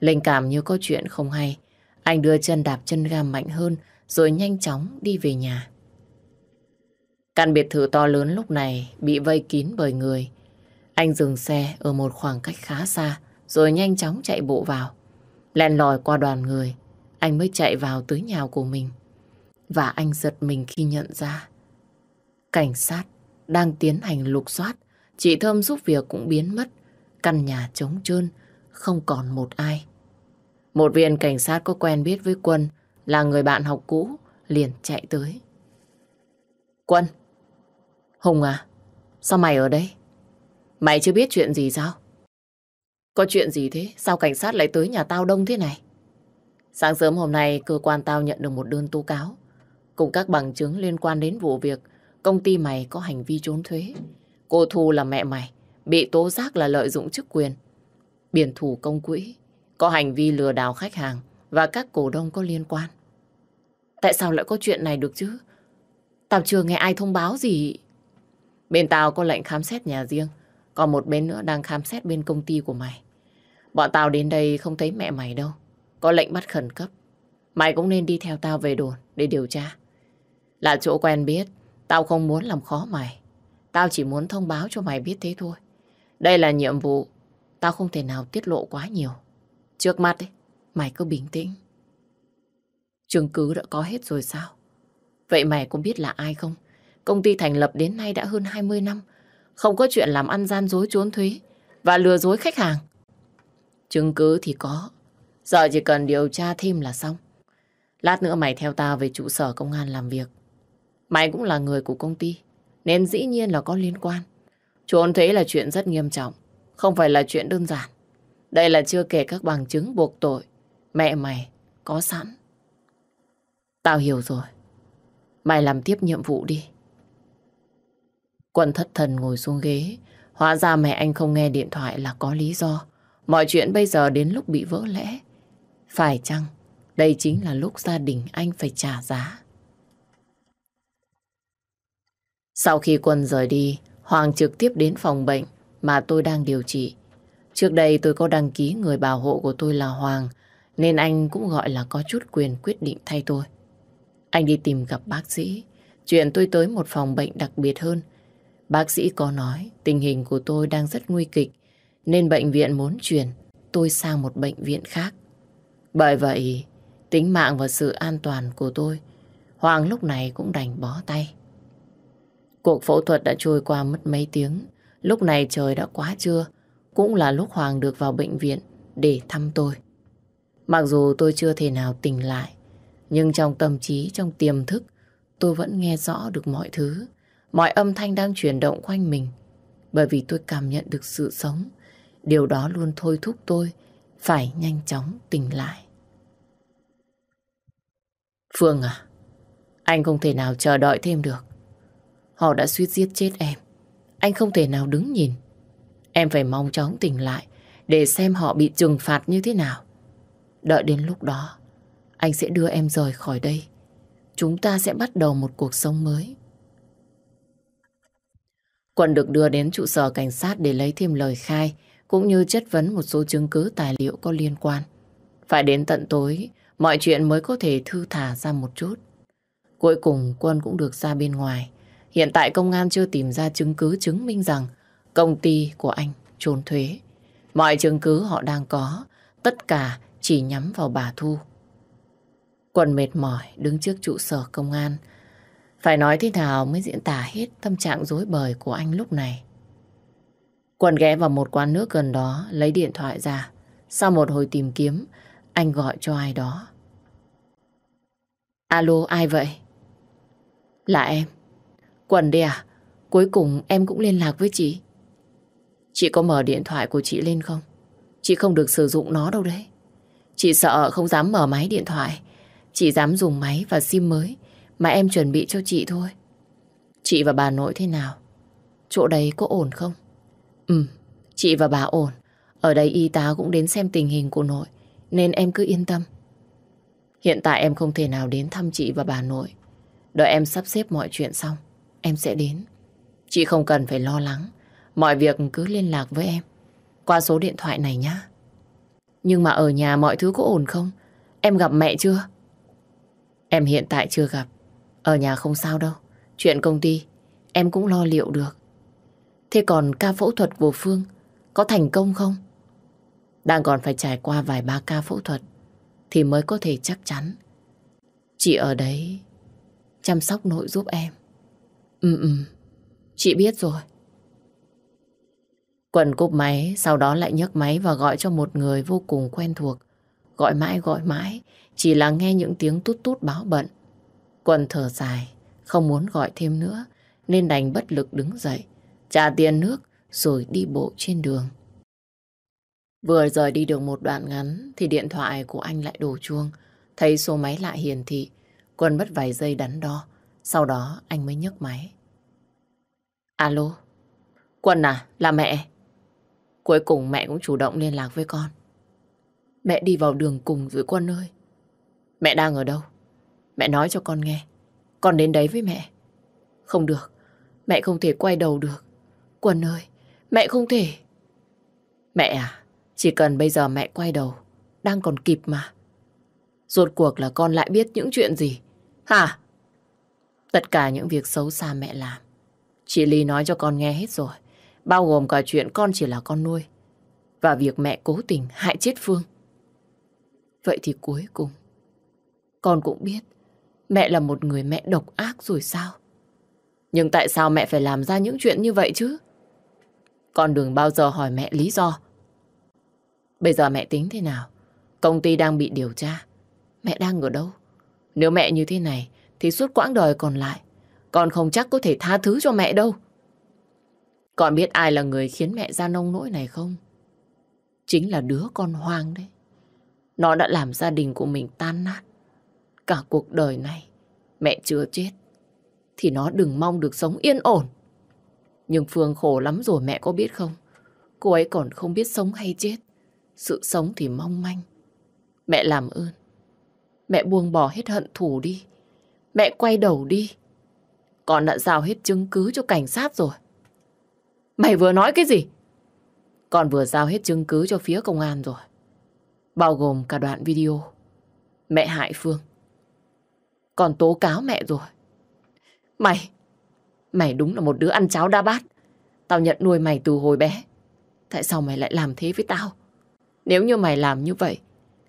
A: Linh cảm như có chuyện không hay, anh đưa chân đạp chân ga mạnh hơn rồi nhanh chóng đi về nhà. Căn biệt thự to lớn lúc này bị vây kín bởi người. Anh dừng xe ở một khoảng cách khá xa rồi nhanh chóng chạy bộ vào. Len lòi qua đoàn người, anh mới chạy vào tới nhà của mình. Và anh giật mình khi nhận ra. Cảnh sát đang tiến hành lục soát. Chị Thơm giúp việc cũng biến mất. Căn nhà trống trơn, không còn một ai. Một viên cảnh sát có quen biết với Quân là người bạn học cũ liền chạy tới. Quân! Hùng à, sao mày ở đây? Mày chưa biết chuyện gì sao? Có chuyện gì thế? Sao cảnh sát lại tới nhà tao đông thế này? Sáng sớm hôm nay, cơ quan tao nhận được một đơn tố cáo cùng các bằng chứng liên quan đến vụ việc công ty mày có hành vi trốn thuế. Cô Thu là mẹ mày, bị tố giác là lợi dụng chức quyền, biển thủ công quỹ có hành vi lừa đảo khách hàng và các cổ đông có liên quan. Tại sao lại có chuyện này được chứ? Tao chưa nghe ai thông báo gì. Bên tao có lệnh khám xét nhà riêng, còn một bên nữa đang khám xét bên công ty của mày. Bọn tao đến đây không thấy mẹ mày đâu, có lệnh bắt khẩn cấp. Mày cũng nên đi theo tao về đồn để điều tra. Là chỗ quen biết, tao không muốn làm khó mày. Tao chỉ muốn thông báo cho mày biết thế thôi. Đây là nhiệm vụ, tao không thể nào tiết lộ quá nhiều. Trước mắt ấy, mày cứ bình tĩnh. Chứng cứ đã có hết rồi sao? Vậy mày cũng biết là ai không? Công ty thành lập đến nay đã hơn 20 năm. Không có chuyện làm ăn gian dối trốn thuế và lừa dối khách hàng. Chứng cứ thì có. Giờ chỉ cần điều tra thêm là xong. Lát nữa mày theo tao về trụ sở công an làm việc. Mày cũng là người của công ty, nên dĩ nhiên là có liên quan. Trốn thuế là chuyện rất nghiêm trọng, không phải là chuyện đơn giản. Đây là chưa kể các bằng chứng buộc tội. Mẹ mày có sẵn. Tao hiểu rồi. Mày làm tiếp nhiệm vụ đi. Quân thất thần ngồi xuống ghế. Hóa ra mẹ anh không nghe điện thoại là có lý do. Mọi chuyện bây giờ đến lúc bị vỡ lẽ. Phải chăng đây chính là lúc gia đình anh phải trả giá? Sau khi quân rời đi, Hoàng trực tiếp đến phòng bệnh mà tôi đang điều trị. Trước đây tôi có đăng ký người bảo hộ của tôi là Hoàng, nên anh cũng gọi là có chút quyền quyết định thay tôi. Anh đi tìm gặp bác sĩ, chuyện tôi tới một phòng bệnh đặc biệt hơn. Bác sĩ có nói tình hình của tôi đang rất nguy kịch, nên bệnh viện muốn chuyển tôi sang một bệnh viện khác. Bởi vậy, tính mạng và sự an toàn của tôi, Hoàng lúc này cũng đành bó tay. Cuộc phẫu thuật đã trôi qua mất mấy tiếng, lúc này trời đã quá trưa, cũng là lúc Hoàng được vào bệnh viện để thăm tôi. Mặc dù tôi chưa thể nào tỉnh lại, nhưng trong tâm trí, trong tiềm thức, tôi vẫn nghe rõ được mọi thứ, mọi âm thanh đang chuyển động quanh mình. Bởi vì tôi cảm nhận được sự sống, điều đó luôn thôi thúc tôi phải nhanh chóng tỉnh lại. Phương à, anh không thể nào chờ đợi thêm được. Họ đã suýt giết chết em. Anh không thể nào đứng nhìn. Em phải mong chóng tỉnh lại để xem họ bị trừng phạt như thế nào. Đợi đến lúc đó, anh sẽ đưa em rời khỏi đây. Chúng ta sẽ bắt đầu một cuộc sống mới. Quận được đưa đến trụ sở cảnh sát để lấy thêm lời khai cũng như chất vấn một số chứng cứ tài liệu có liên quan. Phải đến tận tối, mọi chuyện mới có thể thư thả ra một chút. Cuối cùng quân cũng được ra bên ngoài. Hiện tại công an chưa tìm ra chứng cứ chứng minh rằng công ty của anh trốn thuế. Mọi chứng cứ họ đang có, tất cả chỉ nhắm vào bà Thu. Quần mệt mỏi đứng trước trụ sở công an. Phải nói thế nào mới diễn tả hết tâm trạng rối bời của anh lúc này. Quần ghé vào một quán nước gần đó, lấy điện thoại ra. Sau một hồi tìm kiếm, anh gọi cho ai đó. Alo, ai vậy? Là em. Quần đi à? Cuối cùng em cũng liên lạc với chị. Chị có mở điện thoại của chị lên không? Chị không được sử dụng nó đâu đấy. Chị sợ không dám mở máy điện thoại. Chị dám dùng máy và sim mới mà em chuẩn bị cho chị thôi. Chị và bà nội thế nào? Chỗ đấy có ổn không? Ừ, chị và bà ổn. Ở đây y tá cũng đến xem tình hình của nội, nên em cứ yên tâm. Hiện tại em không thể nào đến thăm chị và bà nội. Đợi em sắp xếp mọi chuyện xong, em sẽ đến. Chị không cần phải lo lắng. Mọi việc cứ liên lạc với em. Qua số điện thoại này nhá. Nhưng mà ở nhà mọi thứ có ổn không? Em gặp mẹ chưa? Em hiện tại chưa gặp. Ở nhà không sao đâu. Chuyện công ty, em cũng lo liệu được. Thế còn ca phẫu thuật của Phương có thành công không? Đang còn phải trải qua vài ba ca phẫu thuật thì mới có thể chắc chắn. Chị ở đấy chăm sóc nội giúp em. Ừ ừ, chị biết rồi. Quần cúp máy, sau đó lại nhấc máy và gọi cho một người vô cùng quen thuộc. Gọi mãi gọi mãi, chỉ là nghe những tiếng tút tút báo bận. Quần thở dài, không muốn gọi thêm nữa, nên đành bất lực đứng dậy, trả tiền nước rồi đi bộ trên đường. Vừa rời đi được một đoạn ngắn thì điện thoại của anh lại đổ chuông, thấy số máy lại hiển thị. Quân mất vài giây đắn đo, sau đó anh mới nhấc máy. Alo, Quân à, là mẹ. Cuối cùng mẹ cũng chủ động liên lạc với con. Mẹ đi vào đường cùng với Quân ơi. Mẹ đang ở đâu? Mẹ nói cho con nghe. Con đến đấy với mẹ. Không được. Mẹ không thể quay đầu được. Quân ơi, mẹ không thể. Mẹ à, chỉ cần bây giờ mẹ quay đầu, đang còn kịp mà. Rốt cuộc là con lại biết những chuyện gì? Hả? Tất cả những việc xấu xa mẹ làm. Chị Ly nói cho con nghe hết rồi bao gồm cả chuyện con chỉ là con nuôi và việc mẹ cố tình hại chết Phương. Vậy thì cuối cùng, con cũng biết mẹ là một người mẹ độc ác rồi sao? Nhưng tại sao mẹ phải làm ra những chuyện như vậy chứ? Con đừng bao giờ hỏi mẹ lý do. Bây giờ mẹ tính thế nào? Công ty đang bị điều tra. Mẹ đang ở đâu? Nếu mẹ như thế này thì suốt quãng đời còn lại con không chắc có thể tha thứ cho mẹ đâu. Con biết ai là người khiến mẹ ra nông nỗi này không? Chính là đứa con hoang đấy. Nó đã làm gia đình của mình tan nát. Cả cuộc đời này, mẹ chưa chết. Thì nó đừng mong được sống yên ổn. Nhưng Phương khổ lắm rồi mẹ có biết không? Cô ấy còn không biết sống hay chết. Sự sống thì mong manh. Mẹ làm ơn. Mẹ buông bỏ hết hận thù đi. Mẹ quay đầu đi. Con đã giao hết chứng cứ cho cảnh sát rồi. Mày vừa nói cái gì? Còn vừa giao hết chứng cứ cho phía công an rồi. Bao gồm cả đoạn video. Mẹ hại Phương. Còn tố cáo mẹ rồi. Mày! Mày đúng là một đứa ăn cháo đa bát. Tao nhận nuôi mày từ hồi bé. Tại sao mày lại làm thế với tao? Nếu như mày làm như vậy,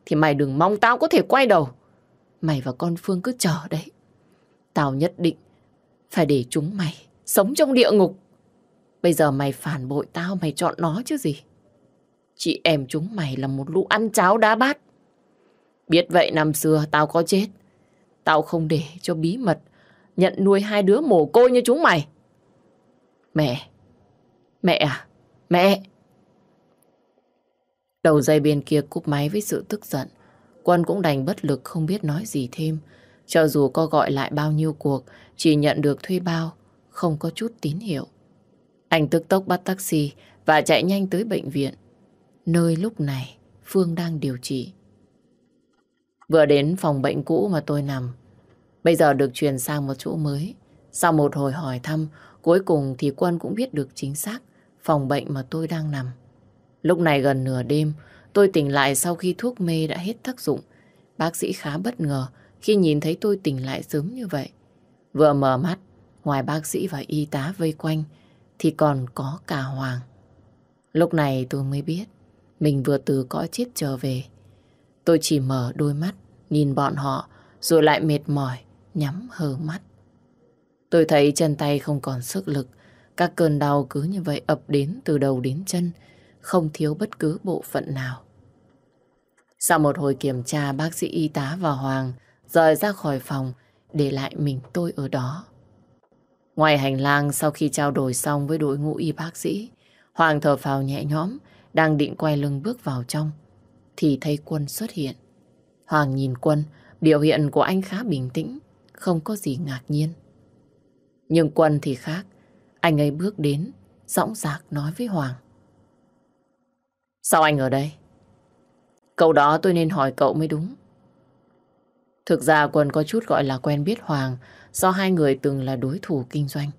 A: thì mày đừng mong tao có thể quay đầu. Mày và con Phương cứ chờ đấy. Tao nhất định phải để chúng mày sống trong địa ngục. Bây giờ mày phản bội tao mày chọn nó chứ gì. Chị em chúng mày là một lũ ăn cháo đá bát. Biết vậy năm xưa tao có chết. Tao không để cho bí mật nhận nuôi hai đứa mồ côi như chúng mày. Mẹ! Mẹ à! Mẹ! Đầu dây bên kia cúp máy với sự tức giận. Quân cũng đành bất lực không biết nói gì thêm. Cho dù có gọi lại bao nhiêu cuộc, chỉ nhận được thuê bao, không có chút tín hiệu. Anh tức tốc bắt taxi và chạy nhanh tới bệnh viện, nơi lúc này Phương đang điều trị. Vừa đến phòng bệnh cũ mà tôi nằm, bây giờ được chuyển sang một chỗ mới. Sau một hồi hỏi thăm, cuối cùng thì Quân cũng biết được chính xác phòng bệnh mà tôi đang nằm. Lúc này gần nửa đêm, tôi tỉnh lại sau khi thuốc mê đã hết tác dụng. Bác sĩ khá bất ngờ khi nhìn thấy tôi tỉnh lại sớm như vậy. Vừa mở mắt, ngoài bác sĩ và y tá vây quanh, thì còn có cả Hoàng. Lúc này tôi mới biết mình vừa từ cõi chết trở về. Tôi chỉ mở đôi mắt nhìn bọn họ rồi lại mệt mỏi nhắm hờ mắt. Tôi thấy chân tay không còn sức lực, các cơn đau cứ như vậy ập đến từ đầu đến chân, không thiếu bất cứ bộ phận nào. Sau một hồi kiểm tra, bác sĩ y tá và Hoàng rời ra khỏi phòng để lại mình tôi ở đó. Ngoài hành lang sau khi trao đổi xong với đội ngũ y bác sĩ, Hoàng thở phào nhẹ nhõm, đang định quay lưng bước vào trong, thì thấy quân xuất hiện. Hoàng nhìn quân, biểu hiện của anh khá bình tĩnh, không có gì ngạc nhiên. Nhưng quân thì khác, anh ấy bước đến, dõng dạc nói với Hoàng. Sao anh ở đây? Câu đó tôi nên hỏi cậu mới đúng. Thực ra Quân có chút gọi là quen biết Hoàng do hai người từng là đối thủ kinh doanh.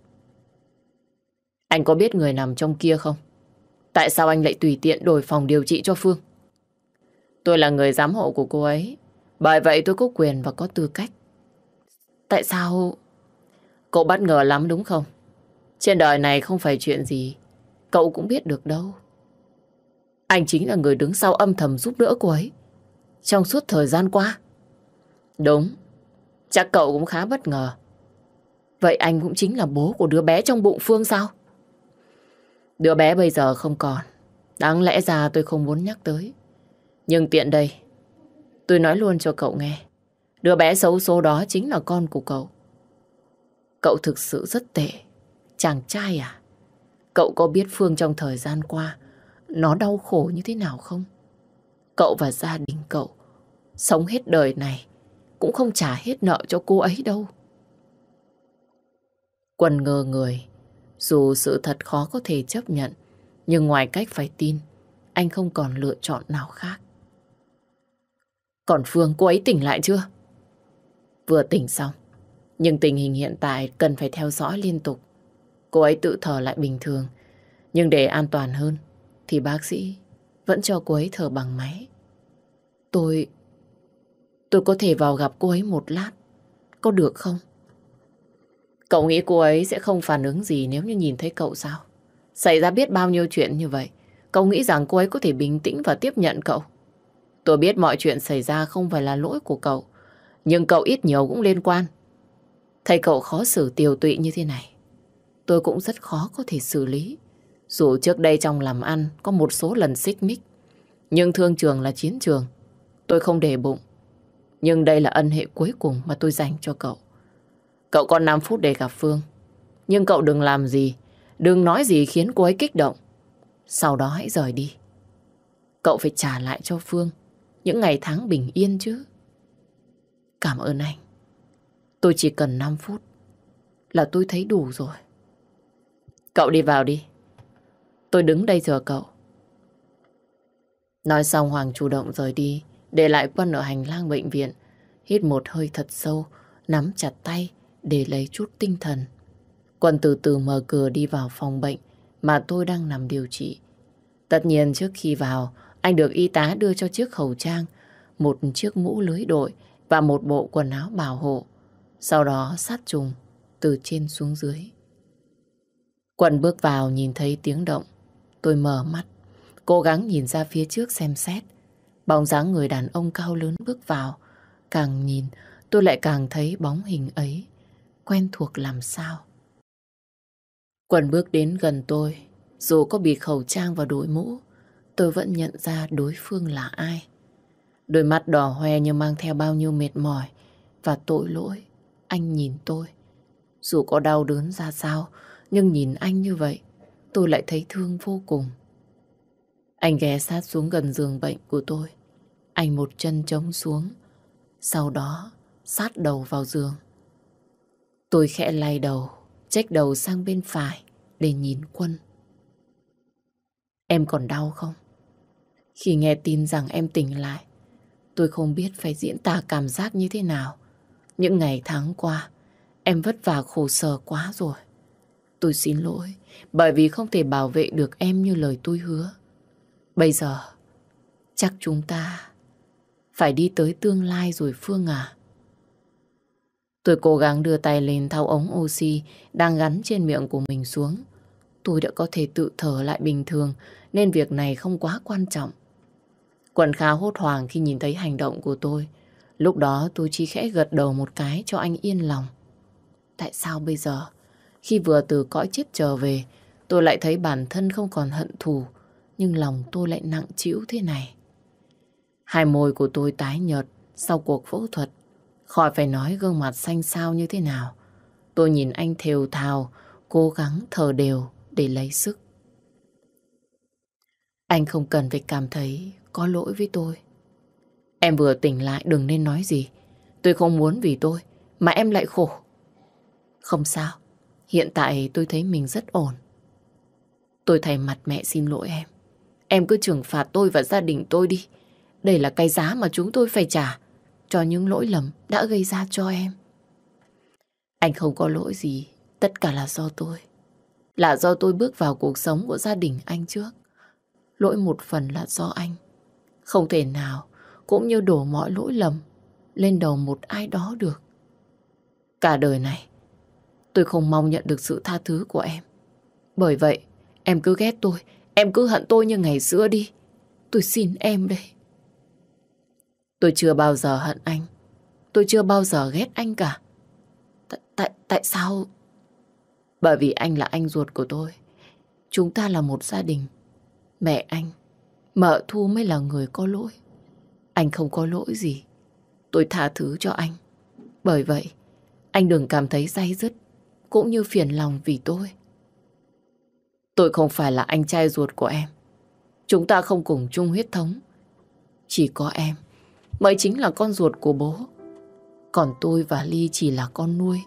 A: Anh có biết người nằm trong kia không? Tại sao anh lại tùy tiện đổi phòng điều trị cho Phương? Tôi là người giám hộ của cô ấy. Bởi vậy tôi có quyền và có tư cách. Tại sao... Cậu bất ngờ lắm đúng không? Trên đời này không phải chuyện gì. Cậu cũng biết được đâu. Anh chính là người đứng sau âm thầm giúp đỡ cô ấy. Trong suốt thời gian qua. Đúng. Chắc cậu cũng khá bất ngờ. Vậy anh cũng chính là bố của đứa bé trong bụng Phương sao? Đứa bé bây giờ không còn. Đáng lẽ ra tôi không muốn nhắc tới. Nhưng tiện đây, tôi nói luôn cho cậu nghe. Đứa bé xấu số đó chính là con của cậu. Cậu thực sự rất tệ. Chàng trai à? Cậu có biết Phương trong thời gian qua nó đau khổ như thế nào không? Cậu và gia đình cậu sống hết đời này cũng không trả hết nợ cho cô ấy đâu quần ngờ người. Dù sự thật khó có thể chấp nhận, nhưng ngoài cách phải tin, anh không còn lựa chọn nào khác. Còn Phương, cô ấy tỉnh lại chưa? Vừa tỉnh xong, nhưng tình hình hiện tại cần phải theo dõi liên tục. Cô ấy tự thở lại bình thường, nhưng để an toàn hơn, thì bác sĩ vẫn cho cô ấy thở bằng máy. Tôi... tôi có thể vào gặp cô ấy một lát, có được không? Cậu nghĩ cô ấy sẽ không phản ứng gì nếu như nhìn thấy cậu sao? Xảy ra biết bao nhiêu chuyện như vậy. Cậu nghĩ rằng cô ấy có thể bình tĩnh và tiếp nhận cậu. Tôi biết mọi chuyện xảy ra không phải là lỗi của cậu. Nhưng cậu ít nhiều cũng liên quan. thầy cậu khó xử tiều tụy như thế này. Tôi cũng rất khó có thể xử lý. Dù trước đây trong làm ăn có một số lần xích mích. Nhưng thương trường là chiến trường. Tôi không để bụng. Nhưng đây là ân hệ cuối cùng mà tôi dành cho cậu. Cậu còn 5 phút để gặp Phương. Nhưng cậu đừng làm gì, đừng nói gì khiến cô ấy kích động. Sau đó hãy rời đi. Cậu phải trả lại cho Phương những ngày tháng bình yên chứ. Cảm ơn anh. Tôi chỉ cần 5 phút là tôi thấy đủ rồi. Cậu đi vào đi. Tôi đứng đây chờ cậu. Nói xong Hoàng chủ động rời đi, để lại Quân ở hành lang bệnh viện. Hít một hơi thật sâu, nắm chặt tay, để lấy chút tinh thần. Quân từ từ mở cửa đi vào phòng bệnh mà tôi đang nằm điều trị. Tất nhiên trước khi vào, anh được y tá đưa cho chiếc khẩu trang, một chiếc mũ lưới đội và một bộ quần áo bảo hộ. Sau đó sát trùng từ trên xuống dưới. Quân bước vào nhìn thấy tiếng động. Tôi mở mắt, cố gắng nhìn ra phía trước xem xét. Bóng dáng người đàn ông cao lớn bước vào. Càng nhìn, tôi lại càng thấy bóng hình ấy quen thuộc làm sao. Quần bước đến gần tôi, dù có bị khẩu trang và đội mũ, tôi vẫn nhận ra đối phương là ai. Đôi mắt đỏ hoe như mang theo bao nhiêu mệt mỏi và tội lỗi. Anh nhìn tôi. Dù có đau đớn ra sao, nhưng nhìn anh như vậy, tôi lại thấy thương vô cùng. Anh ghé sát xuống gần giường bệnh của tôi. Anh một chân trống xuống. Sau đó, sát đầu vào giường. Tôi khẽ lay đầu, trách đầu sang bên phải để nhìn Quân. Em còn đau không? Khi nghe tin rằng em tỉnh lại, tôi không biết phải diễn tả cảm giác như thế nào. Những ngày tháng qua, em vất vả khổ sở quá rồi. Tôi xin lỗi, bởi vì không thể bảo vệ được em như lời tôi hứa. Bây giờ, chắc chúng ta phải đi tới tương lai rồi Phương à. Tôi cố gắng đưa tay lên tháo ống oxy đang gắn trên miệng của mình xuống. Tôi đã có thể tự thở lại bình thường nên việc này không quá quan trọng. Quần khá hốt hoảng khi nhìn thấy hành động của tôi. Lúc đó tôi chỉ khẽ gật đầu một cái cho anh yên lòng. Tại sao bây giờ, khi vừa từ cõi chết trở về, tôi lại thấy bản thân không còn hận thù, nhưng lòng tôi lại nặng chịu thế này. Hai môi của tôi tái nhợt sau cuộc phẫu thuật Khỏi phải nói gương mặt xanh xao như thế nào. Tôi nhìn anh thều thào, cố gắng thở đều để lấy sức. Anh không cần phải cảm thấy có lỗi với tôi. Em vừa tỉnh lại đừng nên nói gì. Tôi không muốn vì tôi mà em lại khổ. Không sao, hiện tại tôi thấy mình rất ổn. Tôi thay mặt mẹ xin lỗi em. Em cứ trừng phạt tôi và gia đình tôi đi. Đây là cái giá mà chúng tôi phải trả cho những lỗi lầm đã gây ra cho em. Anh không có lỗi gì, tất cả là do tôi. Là do tôi bước vào cuộc sống của gia đình anh trước. Lỗi một phần là do anh. Không thể nào cũng như đổ mọi lỗi lầm lên đầu một ai đó được. Cả đời này, tôi không mong nhận được sự tha thứ của em. Bởi vậy, em cứ ghét tôi, em cứ hận tôi như ngày xưa đi. Tôi xin em đây. Tôi chưa bao giờ hận anh. Tôi chưa bao giờ ghét anh cả. tại tại tại sao? Bởi vì anh là anh ruột của tôi. Chúng ta là một gia đình. Mẹ anh, mợ Thu mới là người có lỗi. Anh không có lỗi gì. Tôi tha thứ cho anh. Bởi vậy, anh đừng cảm thấy say dứt, cũng như phiền lòng vì tôi. Tôi không phải là anh trai ruột của em. Chúng ta không cùng chung huyết thống. Chỉ có em Mày chính là con ruột của bố. Còn tôi và Ly chỉ là con nuôi.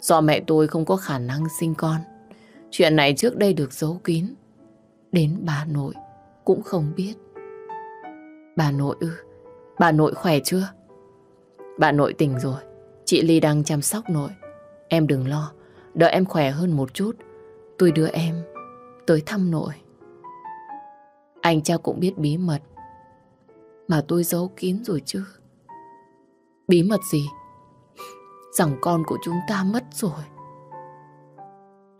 A: Do mẹ tôi không có khả năng sinh con. Chuyện này trước đây được giấu kín. Đến bà nội cũng không biết. Bà nội ư? Bà nội khỏe chưa? Bà nội tỉnh rồi. Chị Ly đang chăm sóc nội. Em đừng lo. Đợi em khỏe hơn một chút. Tôi đưa em tới thăm nội. Anh cha cũng biết bí mật mà tôi giấu kín rồi chứ. Bí mật gì? Rằng con của chúng ta mất rồi.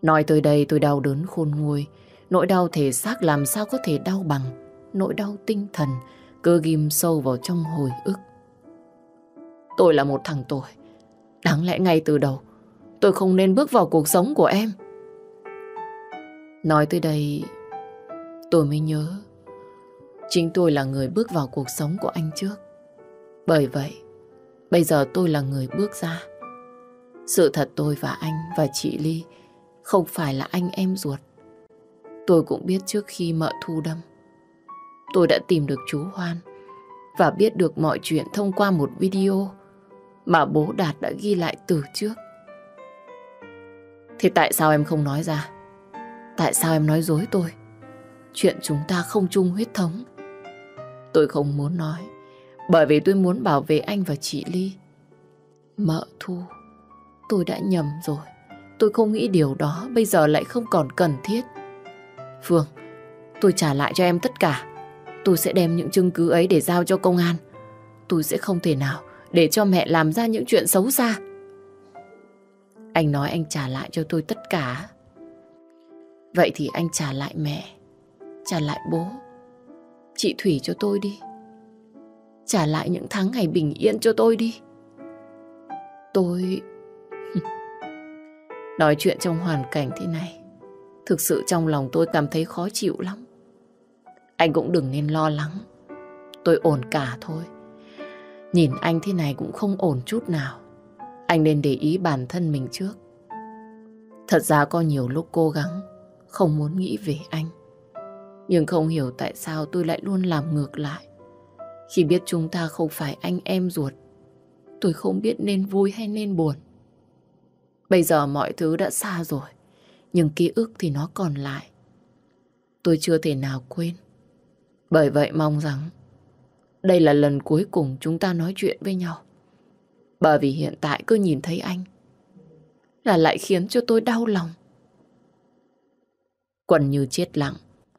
A: Nói tới đây tôi đau đớn khôn nguôi. Nỗi đau thể xác làm sao có thể đau bằng. Nỗi đau tinh thần cứ ghim sâu vào trong hồi ức. Tôi là một thằng tội Đáng lẽ ngay từ đầu tôi không nên bước vào cuộc sống của em. Nói tới đây tôi mới nhớ Chính tôi là người bước vào cuộc sống của anh trước. Bởi vậy, bây giờ tôi là người bước ra. Sự thật tôi và anh và chị Ly không phải là anh em ruột. Tôi cũng biết trước khi mợ thu đâm. Tôi đã tìm được chú Hoan và biết được mọi chuyện thông qua một video mà bố Đạt đã ghi lại từ trước. Thế tại sao em không nói ra? Tại sao em nói dối tôi? Chuyện chúng ta không chung huyết thống. Tôi không muốn nói Bởi vì tôi muốn bảo vệ anh và chị Ly Mợ Thu Tôi đã nhầm rồi Tôi không nghĩ điều đó Bây giờ lại không còn cần thiết Phương Tôi trả lại cho em tất cả Tôi sẽ đem những chứng cứ ấy để giao cho công an Tôi sẽ không thể nào Để cho mẹ làm ra những chuyện xấu xa Anh nói anh trả lại cho tôi tất cả Vậy thì anh trả lại mẹ Trả lại bố Chị Thủy cho tôi đi. Trả lại những tháng ngày bình yên cho tôi đi. Tôi... (laughs) Nói chuyện trong hoàn cảnh thế này, thực sự trong lòng tôi cảm thấy khó chịu lắm. Anh cũng đừng nên lo lắng. Tôi ổn cả thôi. Nhìn anh thế này cũng không ổn chút nào. Anh nên để ý bản thân mình trước. Thật ra có nhiều lúc cố gắng, không muốn nghĩ về anh. Nhưng không hiểu tại sao tôi lại luôn làm ngược lại. Khi biết chúng ta không phải anh em ruột, tôi không biết nên vui hay nên buồn. Bây giờ mọi thứ đã xa rồi, nhưng ký ức thì nó còn lại. Tôi chưa thể nào quên. Bởi vậy mong rằng đây là lần cuối cùng chúng ta nói chuyện với nhau. Bởi vì hiện tại cứ nhìn thấy anh là lại khiến cho tôi đau lòng. Quần như chết lặng,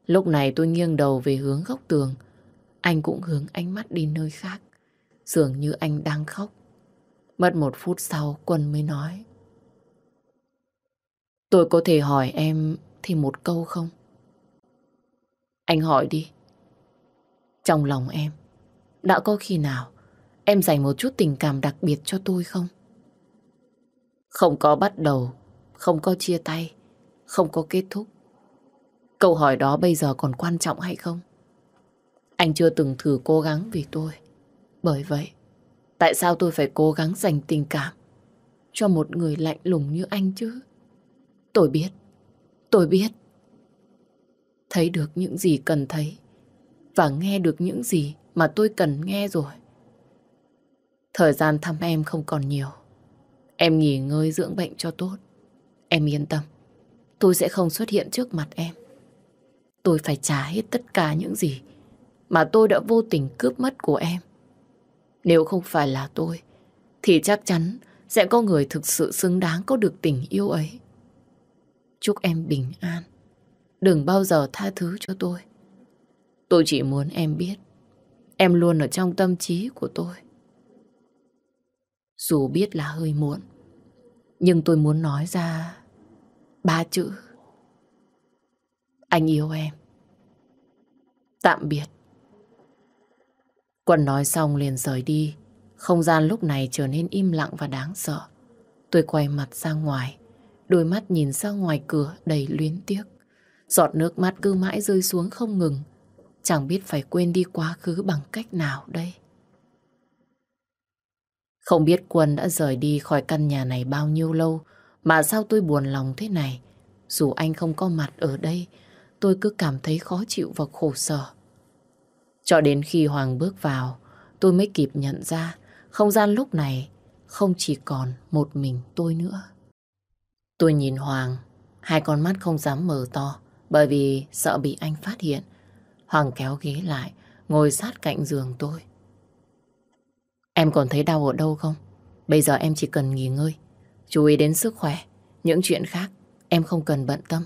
A: Lúc này tôi nghiêng đầu về hướng góc tường. Anh cũng hướng ánh mắt đi nơi khác. Dường như anh đang khóc. Mất một phút sau Quân mới nói. Tôi có thể hỏi em thì một câu không? Anh hỏi đi. Trong lòng em, đã có khi nào em dành một chút tình cảm đặc biệt cho tôi không? Không có bắt đầu, không có chia tay, không có kết thúc. Câu hỏi đó bây giờ còn quan trọng hay không? Anh chưa từng thử cố gắng vì tôi. Bởi vậy, tại sao tôi phải cố gắng dành tình cảm cho một người lạnh lùng như anh chứ? Tôi biết, tôi biết. Thấy được những gì cần thấy và nghe được những gì mà tôi cần nghe rồi. Thời gian thăm em không còn nhiều. Em nghỉ ngơi dưỡng bệnh cho tốt. Em yên tâm, tôi sẽ không xuất hiện trước mặt em tôi phải trả hết tất cả những gì mà tôi đã vô tình cướp mất của em. Nếu không phải là tôi, thì chắc chắn sẽ có người thực sự xứng đáng có được tình yêu ấy. Chúc em bình an. Đừng bao giờ tha thứ cho tôi. Tôi chỉ muốn em biết Em luôn ở trong tâm trí của tôi Dù biết là hơi muộn Nhưng tôi muốn nói ra Ba chữ Anh yêu em Tạm biệt. Quân nói xong liền rời đi. Không gian lúc này trở nên im lặng và đáng sợ. Tôi quay mặt ra ngoài. Đôi mắt nhìn ra ngoài cửa đầy luyến tiếc. Giọt nước mắt cứ mãi rơi xuống không ngừng. Chẳng biết phải quên đi quá khứ bằng cách nào đây. Không biết Quân đã rời đi khỏi căn nhà này bao nhiêu lâu mà sao tôi buồn lòng thế này. Dù anh không có mặt ở đây tôi cứ cảm thấy khó chịu và khổ sở. Cho đến khi Hoàng bước vào, tôi mới kịp nhận ra không gian lúc này không chỉ còn một mình tôi nữa. Tôi nhìn Hoàng, hai con mắt không dám mở to bởi vì sợ bị anh phát hiện. Hoàng kéo ghế lại, ngồi sát cạnh giường tôi. Em còn thấy đau ở đâu không? Bây giờ em chỉ cần nghỉ ngơi, chú ý đến sức khỏe, những chuyện khác em không cần bận tâm.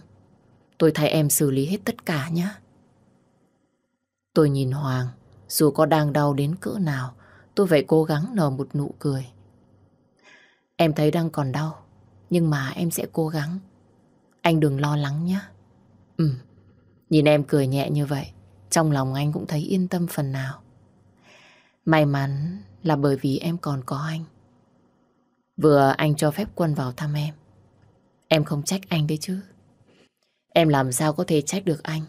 A: Tôi thay em xử lý hết tất cả nhé. Tôi nhìn Hoàng, dù có đang đau đến cỡ nào, tôi phải cố gắng nở một nụ cười. Em thấy đang còn đau, nhưng mà em sẽ cố gắng. Anh đừng lo lắng nhé. Ừ, nhìn em cười nhẹ như vậy, trong lòng anh cũng thấy yên tâm phần nào. May mắn là bởi vì em còn có anh. Vừa anh cho phép quân vào thăm em, em không trách anh đấy chứ. Em làm sao có thể trách được anh.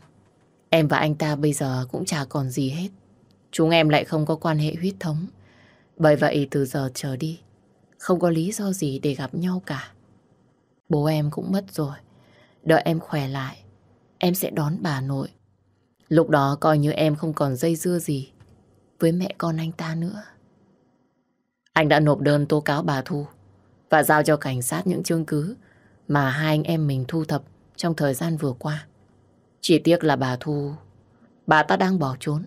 A: Em và anh ta bây giờ cũng chả còn gì hết. Chúng em lại không có quan hệ huyết thống. Bởi vậy từ giờ trở đi, không có lý do gì để gặp nhau cả. Bố em cũng mất rồi. Đợi em khỏe lại, em sẽ đón bà nội. Lúc đó coi như em không còn dây dưa gì với mẹ con anh ta nữa. Anh đã nộp đơn tố cáo bà Thu và giao cho cảnh sát những chứng cứ mà hai anh em mình thu thập trong thời gian vừa qua. Chỉ tiếc là bà Thu, bà ta đang bỏ trốn,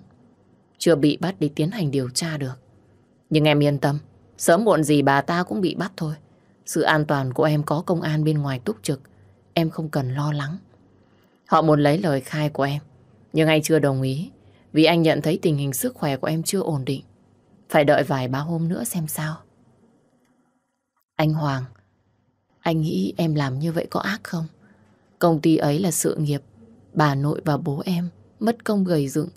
A: chưa bị bắt để tiến hành điều tra được. Nhưng em yên tâm, sớm muộn gì bà ta cũng bị bắt thôi. Sự an toàn của em có công an bên ngoài túc trực, em không cần lo lắng. Họ muốn lấy lời khai của em, nhưng anh chưa đồng ý vì anh nhận thấy tình hình sức khỏe của em chưa ổn định. Phải đợi vài ba hôm nữa xem sao. Anh Hoàng, anh nghĩ em làm như vậy có ác không? Công ty ấy là sự nghiệp, bà nội và bố em mất công gầy dựng.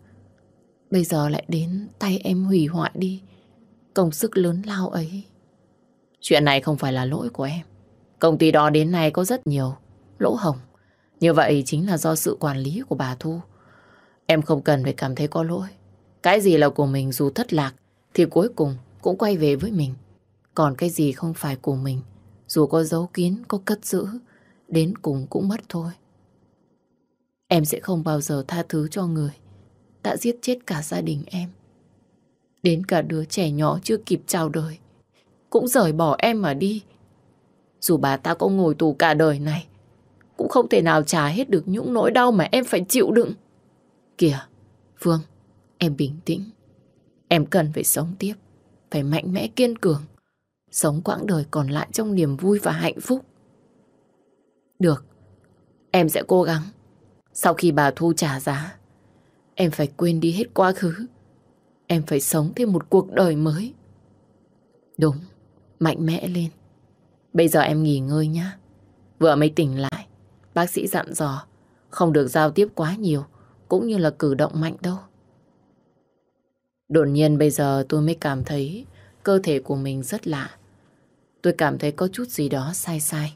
A: Bây giờ lại đến tay em hủy hoại đi, công sức lớn lao ấy. Chuyện này không phải là lỗi của em. Công ty đó đến nay có rất nhiều lỗ hồng. Như vậy chính là do sự quản lý của bà Thu. Em không cần phải cảm thấy có lỗi. Cái gì là của mình dù thất lạc thì cuối cùng cũng quay về với mình. Còn cái gì không phải của mình, dù có giấu kín, có cất giữ, đến cùng cũng mất thôi. Em sẽ không bao giờ tha thứ cho người đã giết chết cả gia đình em. Đến cả đứa trẻ nhỏ chưa kịp chào đời cũng rời bỏ em mà đi. Dù bà ta có ngồi tù cả đời này cũng không thể nào trả hết được những nỗi đau mà em phải chịu đựng. Kìa, Phương, em bình tĩnh. Em cần phải sống tiếp, phải mạnh mẽ kiên cường. Sống quãng đời còn lại trong niềm vui và hạnh phúc. Được, em sẽ cố gắng. Sau khi bà Thu trả giá, em phải quên đi hết quá khứ. Em phải sống thêm một cuộc đời mới. Đúng, mạnh mẽ lên. Bây giờ em nghỉ ngơi nhá Vừa mới tỉnh lại, bác sĩ dặn dò, không được giao tiếp quá nhiều, cũng như là cử động mạnh đâu. Đột nhiên bây giờ tôi mới cảm thấy cơ thể của mình rất lạ. Tôi cảm thấy có chút gì đó sai sai.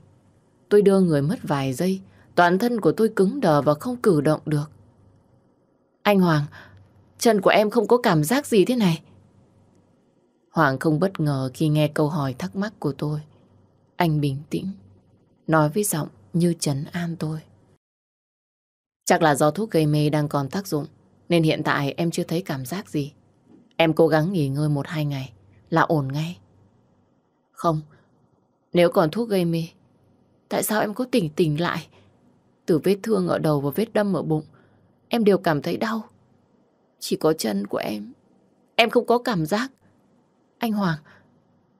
A: Tôi đưa người mất vài giây, toàn thân của tôi cứng đờ và không cử động được. Anh Hoàng, chân của em không có cảm giác gì thế này. Hoàng không bất ngờ khi nghe câu hỏi thắc mắc của tôi. Anh bình tĩnh, nói với giọng như trấn an tôi. Chắc là do thuốc gây mê đang còn tác dụng, nên hiện tại em chưa thấy cảm giác gì. Em cố gắng nghỉ ngơi một hai ngày là ổn ngay. Không, nếu còn thuốc gây mê, Tại sao em có tỉnh tỉnh lại? Từ vết thương ở đầu và vết đâm ở bụng, em đều cảm thấy đau. Chỉ có chân của em, em không có cảm giác. Anh Hoàng,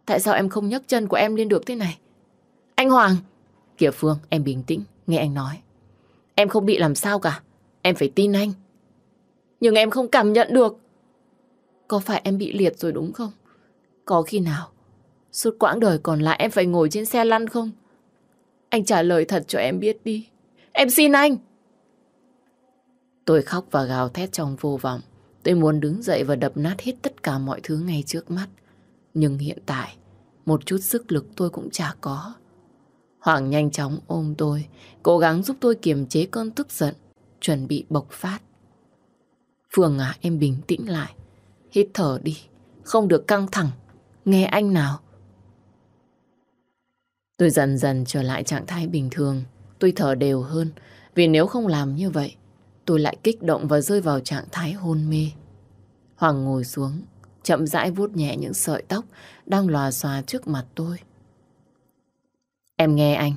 A: tại sao em không nhấc chân của em lên được thế này? Anh Hoàng! Kìa Phương, em bình tĩnh, nghe anh nói. Em không bị làm sao cả, em phải tin anh. Nhưng em không cảm nhận được. Có phải em bị liệt rồi đúng không? Có khi nào, suốt quãng đời còn lại em phải ngồi trên xe lăn không? Anh trả lời thật cho em biết đi. Em xin anh. Tôi khóc và gào thét trong vô vọng. Tôi muốn đứng dậy và đập nát hết tất cả mọi thứ ngay trước mắt. Nhưng hiện tại, một chút sức lực tôi cũng chả có. Hoàng nhanh chóng ôm tôi, cố gắng giúp tôi kiềm chế cơn tức giận, chuẩn bị bộc phát. Phương à, em bình tĩnh lại. Hít thở đi, không được căng thẳng. Nghe anh nào. Tôi dần dần trở lại trạng thái bình thường, tôi thở đều hơn, vì nếu không làm như vậy, tôi lại kích động và rơi vào trạng thái hôn mê. Hoàng ngồi xuống, chậm rãi vuốt nhẹ những sợi tóc đang lòa xòa trước mặt tôi. Em nghe anh,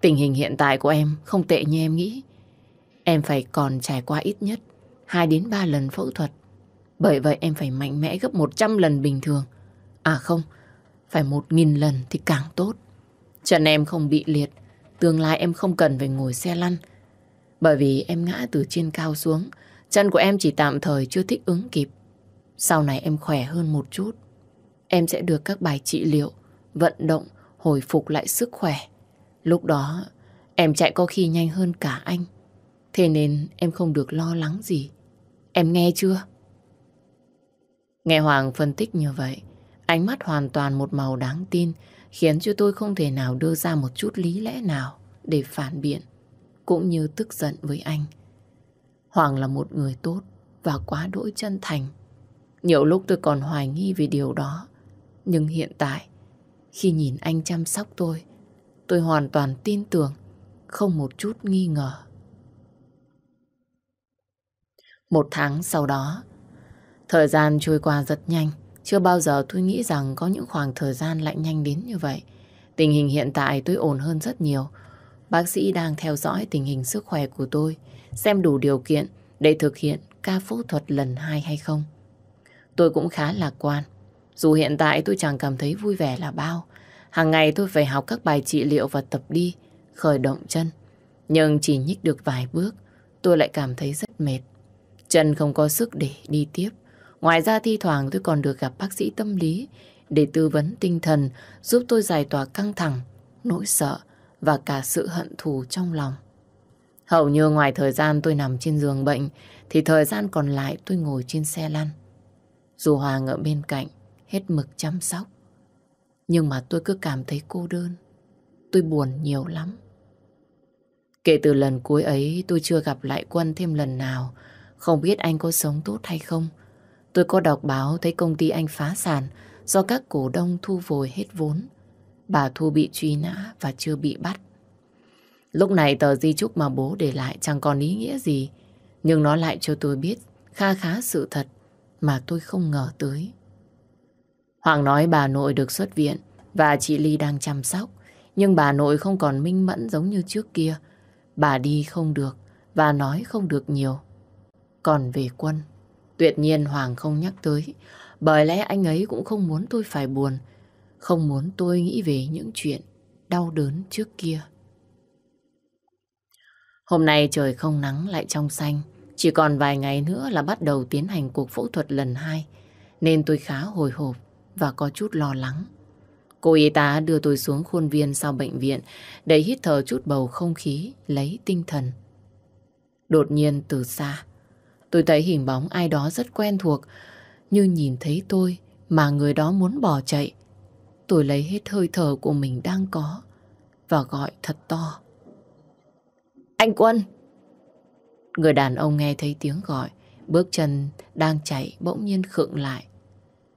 A: tình hình hiện tại của em không tệ như em nghĩ. Em phải còn trải qua ít nhất 2 đến 3 lần phẫu thuật. Bởi vậy em phải mạnh mẽ gấp 100 lần bình thường. À không, phải 1.000 lần thì càng tốt. Chân em không bị liệt, tương lai em không cần phải ngồi xe lăn. Bởi vì em ngã từ trên cao xuống, chân của em chỉ tạm thời chưa thích ứng kịp. Sau này em khỏe hơn một chút. Em sẽ được các bài trị liệu, vận động, hồi phục lại sức khỏe. Lúc đó, em chạy có khi nhanh hơn cả anh. Thế nên em không được lo lắng gì. Em nghe chưa? Nghe Hoàng phân tích như vậy, ánh mắt hoàn toàn một màu đáng tin, khiến cho tôi không thể nào đưa ra một chút lý lẽ nào để phản biện, cũng như tức giận với anh. Hoàng là một người tốt và quá đỗi chân thành. Nhiều lúc tôi còn hoài nghi về điều đó, nhưng hiện tại, khi nhìn anh chăm sóc tôi, tôi hoàn toàn tin tưởng, không một chút nghi ngờ. Một tháng sau đó, thời gian trôi qua rất nhanh. Chưa bao giờ tôi nghĩ rằng có những khoảng thời gian lạnh nhanh đến như vậy. Tình hình hiện tại tôi ổn hơn rất nhiều. Bác sĩ đang theo dõi tình hình sức khỏe của tôi, xem đủ điều kiện để thực hiện ca phẫu thuật lần hai hay không. Tôi cũng khá lạc quan. Dù hiện tại tôi chẳng cảm thấy vui vẻ là bao. Hàng ngày tôi phải học các bài trị liệu và tập đi, khởi động chân. Nhưng chỉ nhích được vài bước, tôi lại cảm thấy rất mệt. Chân không có sức để đi tiếp. Ngoài ra thi thoảng tôi còn được gặp bác sĩ tâm lý để tư vấn tinh thần giúp tôi giải tỏa căng thẳng, nỗi sợ và cả sự hận thù trong lòng. Hầu như ngoài thời gian tôi nằm trên giường bệnh thì thời gian còn lại tôi ngồi trên xe lăn. Dù Hoàng ở bên cạnh, hết mực chăm sóc. Nhưng mà tôi cứ cảm thấy cô đơn. Tôi buồn nhiều lắm. Kể từ lần cuối ấy tôi chưa gặp lại Quân thêm lần nào. Không biết anh có sống tốt hay không. Tôi có đọc báo thấy công ty anh phá sản do các cổ đông thu hồi hết vốn. Bà Thu bị truy nã và chưa bị bắt. Lúc này tờ di chúc mà bố để lại chẳng còn ý nghĩa gì. Nhưng nó lại cho tôi biết kha khá sự thật mà tôi không ngờ tới. Hoàng nói bà nội được xuất viện và chị Ly đang chăm sóc. Nhưng bà nội không còn minh mẫn giống như trước kia. Bà đi không được và nói không được nhiều. Còn về quân... Tuyệt nhiên Hoàng không nhắc tới, bởi lẽ anh ấy cũng không muốn tôi phải buồn, không muốn tôi nghĩ về những chuyện đau đớn trước kia. Hôm nay trời không nắng lại trong xanh, chỉ còn vài ngày nữa là bắt đầu tiến hành cuộc phẫu thuật lần hai, nên tôi khá hồi hộp và có chút lo lắng. Cô y tá đưa tôi xuống khuôn viên sau bệnh viện để hít thở chút bầu không khí, lấy tinh thần. Đột nhiên từ xa, Tôi thấy hình bóng ai đó rất quen thuộc, như nhìn thấy tôi mà người đó muốn bỏ chạy. Tôi lấy hết hơi thở của mình đang có và gọi thật to. Anh Quân! Người đàn ông nghe thấy tiếng gọi, bước chân đang chạy bỗng nhiên khựng lại.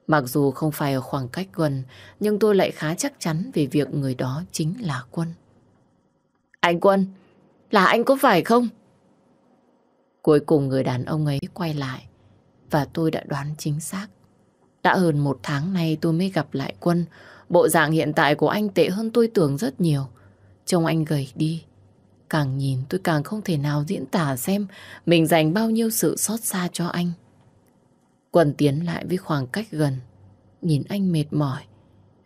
A: Mặc dù không phải ở khoảng cách gần, nhưng tôi lại khá chắc chắn về việc người đó chính là Quân. Anh Quân, là anh có phải không? Cuối cùng người đàn ông ấy quay lại và tôi đã đoán chính xác. Đã hơn một tháng nay tôi mới gặp lại Quân. Bộ dạng hiện tại của anh tệ hơn tôi tưởng rất nhiều. Trông anh gầy đi. Càng nhìn tôi càng không thể nào diễn tả xem mình dành bao nhiêu sự xót xa cho anh. Quân tiến lại với khoảng cách gần. Nhìn anh mệt mỏi.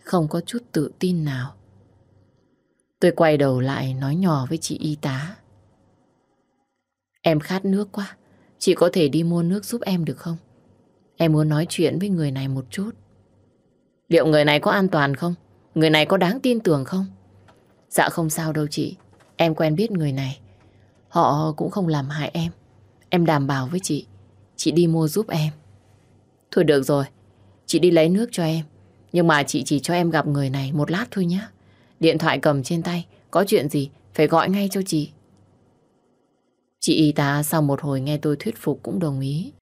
A: Không có chút tự tin nào. Tôi quay đầu lại nói nhỏ với chị y tá. Em khát nước quá. Chị có thể đi mua nước giúp em được không? Em muốn nói chuyện với người này một chút. Liệu người này có an toàn không? Người này có đáng tin tưởng không? Dạ không sao đâu chị. Em quen biết người này. Họ cũng không làm hại em. Em đảm bảo với chị. Chị đi mua giúp em. Thôi được rồi. Chị đi lấy nước cho em. Nhưng mà chị chỉ cho em gặp người này một lát thôi nhé. Điện thoại cầm trên tay. Có chuyện gì phải gọi ngay cho chị. Chị y tá sau một hồi nghe tôi thuyết phục cũng đồng ý.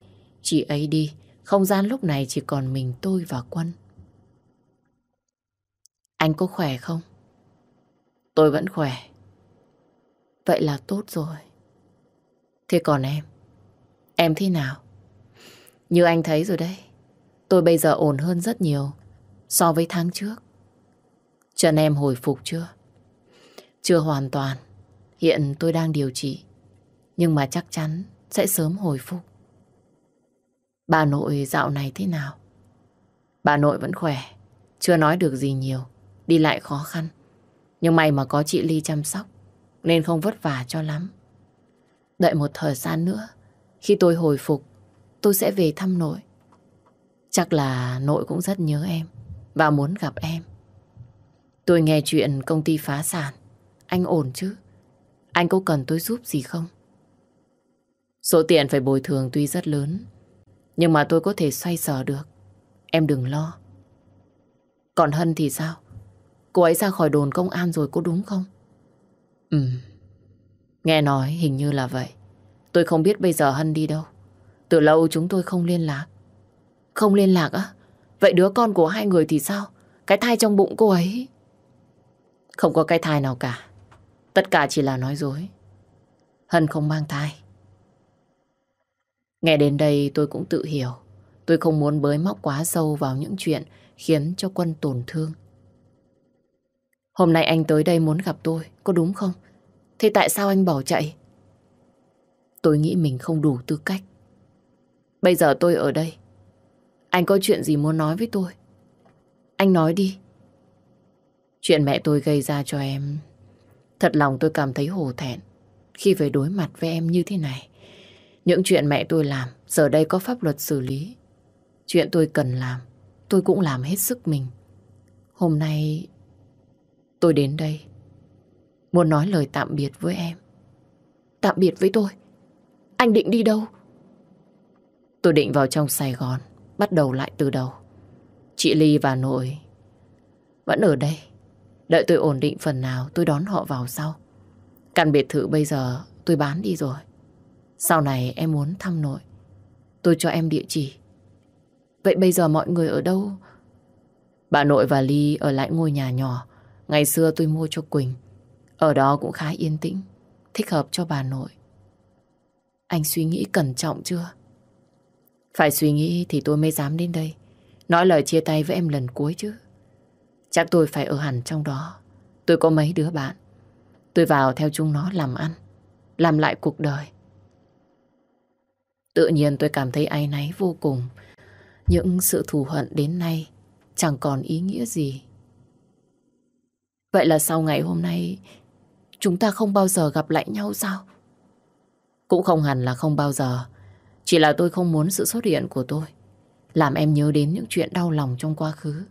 A: Chị ấy đi, không gian lúc này chỉ còn mình tôi và Quân. Anh có khỏe không? Tôi vẫn khỏe. Vậy là tốt rồi. Thế còn em? Em thế nào? Như anh thấy rồi đấy. Tôi bây giờ ổn hơn rất nhiều so với tháng trước. Chân em hồi phục chưa? Chưa hoàn toàn. Hiện tôi đang điều trị. Nhưng mà chắc chắn sẽ sớm hồi phục. Bà nội dạo này thế nào? Bà nội vẫn khỏe, chưa nói được gì nhiều, đi lại khó khăn. Nhưng may mà có chị Ly chăm sóc, nên không vất vả cho lắm. Đợi một thời gian nữa, khi tôi hồi phục, tôi sẽ về thăm nội. Chắc là nội cũng rất nhớ em và muốn gặp em. Tôi nghe chuyện công ty phá sản, anh ổn chứ? Anh có cần tôi giúp gì không? Số tiền phải bồi thường tuy rất lớn, nhưng mà tôi có thể xoay sở được. Em đừng lo. Còn Hân thì sao? Cô ấy ra khỏi đồn công an rồi có đúng không? Ừ. Nghe nói hình như là vậy. Tôi không biết bây giờ Hân đi đâu. Từ lâu chúng tôi không liên lạc. Không liên lạc á? Vậy đứa con của hai người thì sao? Cái thai trong bụng cô ấy... Không có cái thai nào cả. Tất cả chỉ là nói dối. Hân không mang thai. Nghe đến đây tôi cũng tự hiểu. Tôi không muốn bới móc quá sâu vào những chuyện khiến cho quân tổn thương. Hôm nay anh tới đây muốn gặp tôi, có đúng không? Thế tại sao anh bỏ chạy? Tôi nghĩ mình không đủ tư cách. Bây giờ tôi ở đây. Anh có chuyện gì muốn nói với tôi? Anh nói đi. Chuyện mẹ tôi gây ra cho em... Thật lòng tôi cảm thấy hổ thẹn khi phải đối mặt với em như thế này. Những chuyện mẹ tôi làm, giờ đây có pháp luật xử lý. Chuyện tôi cần làm, tôi cũng làm hết sức mình. Hôm nay tôi đến đây muốn nói lời tạm biệt với em. Tạm biệt với tôi? Anh định đi đâu? Tôi định vào trong Sài Gòn, bắt đầu lại từ đầu. Chị Ly và nội vẫn ở đây. Đợi tôi ổn định phần nào tôi đón họ vào sau. Căn biệt thự bây giờ tôi bán đi rồi. Sau này em muốn thăm nội. Tôi cho em địa chỉ. Vậy bây giờ mọi người ở đâu? Bà nội và Ly ở lại ngôi nhà nhỏ. Ngày xưa tôi mua cho Quỳnh. Ở đó cũng khá yên tĩnh. Thích hợp cho bà nội. Anh suy nghĩ cẩn trọng chưa? Phải suy nghĩ thì tôi mới dám đến đây. Nói lời chia tay với em lần cuối chứ. Chắc tôi phải ở hẳn trong đó. Tôi có mấy đứa bạn. Tôi vào theo chúng nó làm ăn. Làm lại cuộc đời. Tự nhiên tôi cảm thấy áy náy vô cùng. Những sự thù hận đến nay chẳng còn ý nghĩa gì. Vậy là sau ngày hôm nay chúng ta không bao giờ gặp lại nhau sao? Cũng không hẳn là không bao giờ. Chỉ là tôi không muốn sự xuất hiện của tôi làm em nhớ đến những chuyện đau lòng trong quá khứ.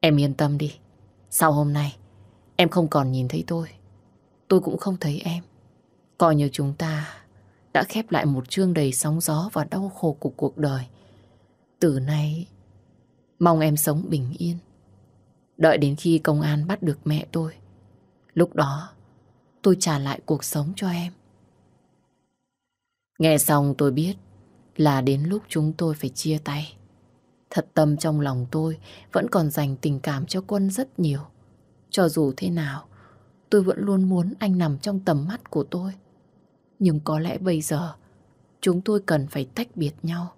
A: Em yên tâm đi. Sau hôm nay em không còn nhìn thấy tôi. Tôi cũng không thấy em. Coi như chúng ta đã khép lại một chương đầy sóng gió và đau khổ của cuộc đời. Từ nay, mong em sống bình yên. Đợi đến khi công an bắt được mẹ tôi. Lúc đó, tôi trả lại cuộc sống cho em. Nghe xong tôi biết là đến lúc chúng tôi phải chia tay. Thật tâm trong lòng tôi vẫn còn dành tình cảm cho quân rất nhiều. Cho dù thế nào, tôi vẫn luôn muốn anh nằm trong tầm mắt của tôi. Nhưng có lẽ bây giờ chúng tôi cần phải tách biệt nhau.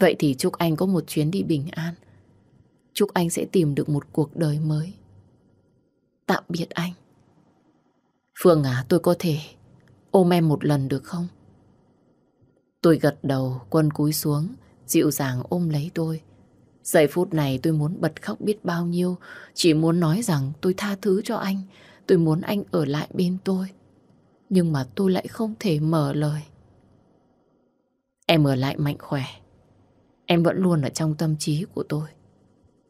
A: Vậy thì chúc anh có một chuyến đi bình an. Chúc anh sẽ tìm được một cuộc đời mới. Tạm biệt anh. Phương à, tôi có thể ôm em một lần được không? Tôi gật đầu, quân cúi xuống, dịu dàng ôm lấy tôi. Giây phút này tôi muốn bật khóc biết bao nhiêu, chỉ muốn nói rằng tôi tha thứ cho anh, tôi muốn anh ở lại bên tôi. Nhưng mà tôi lại không thể mở lời Em ở lại mạnh khỏe Em vẫn luôn ở trong tâm trí của tôi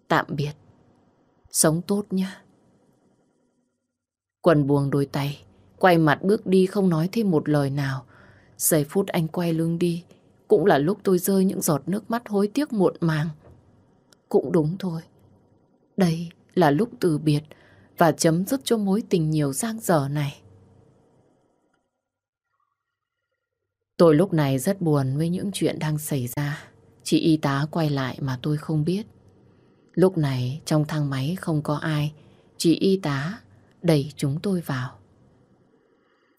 A: Tạm biệt Sống tốt nhé Quần buông đôi tay Quay mặt bước đi không nói thêm một lời nào Giây phút anh quay lưng đi Cũng là lúc tôi rơi những giọt nước mắt hối tiếc muộn màng Cũng đúng thôi Đây là lúc từ biệt Và chấm dứt cho mối tình nhiều giang dở này Tôi lúc này rất buồn với những chuyện đang xảy ra. Chị y tá quay lại mà tôi không biết. Lúc này trong thang máy không có ai. Chị y tá đẩy chúng tôi vào.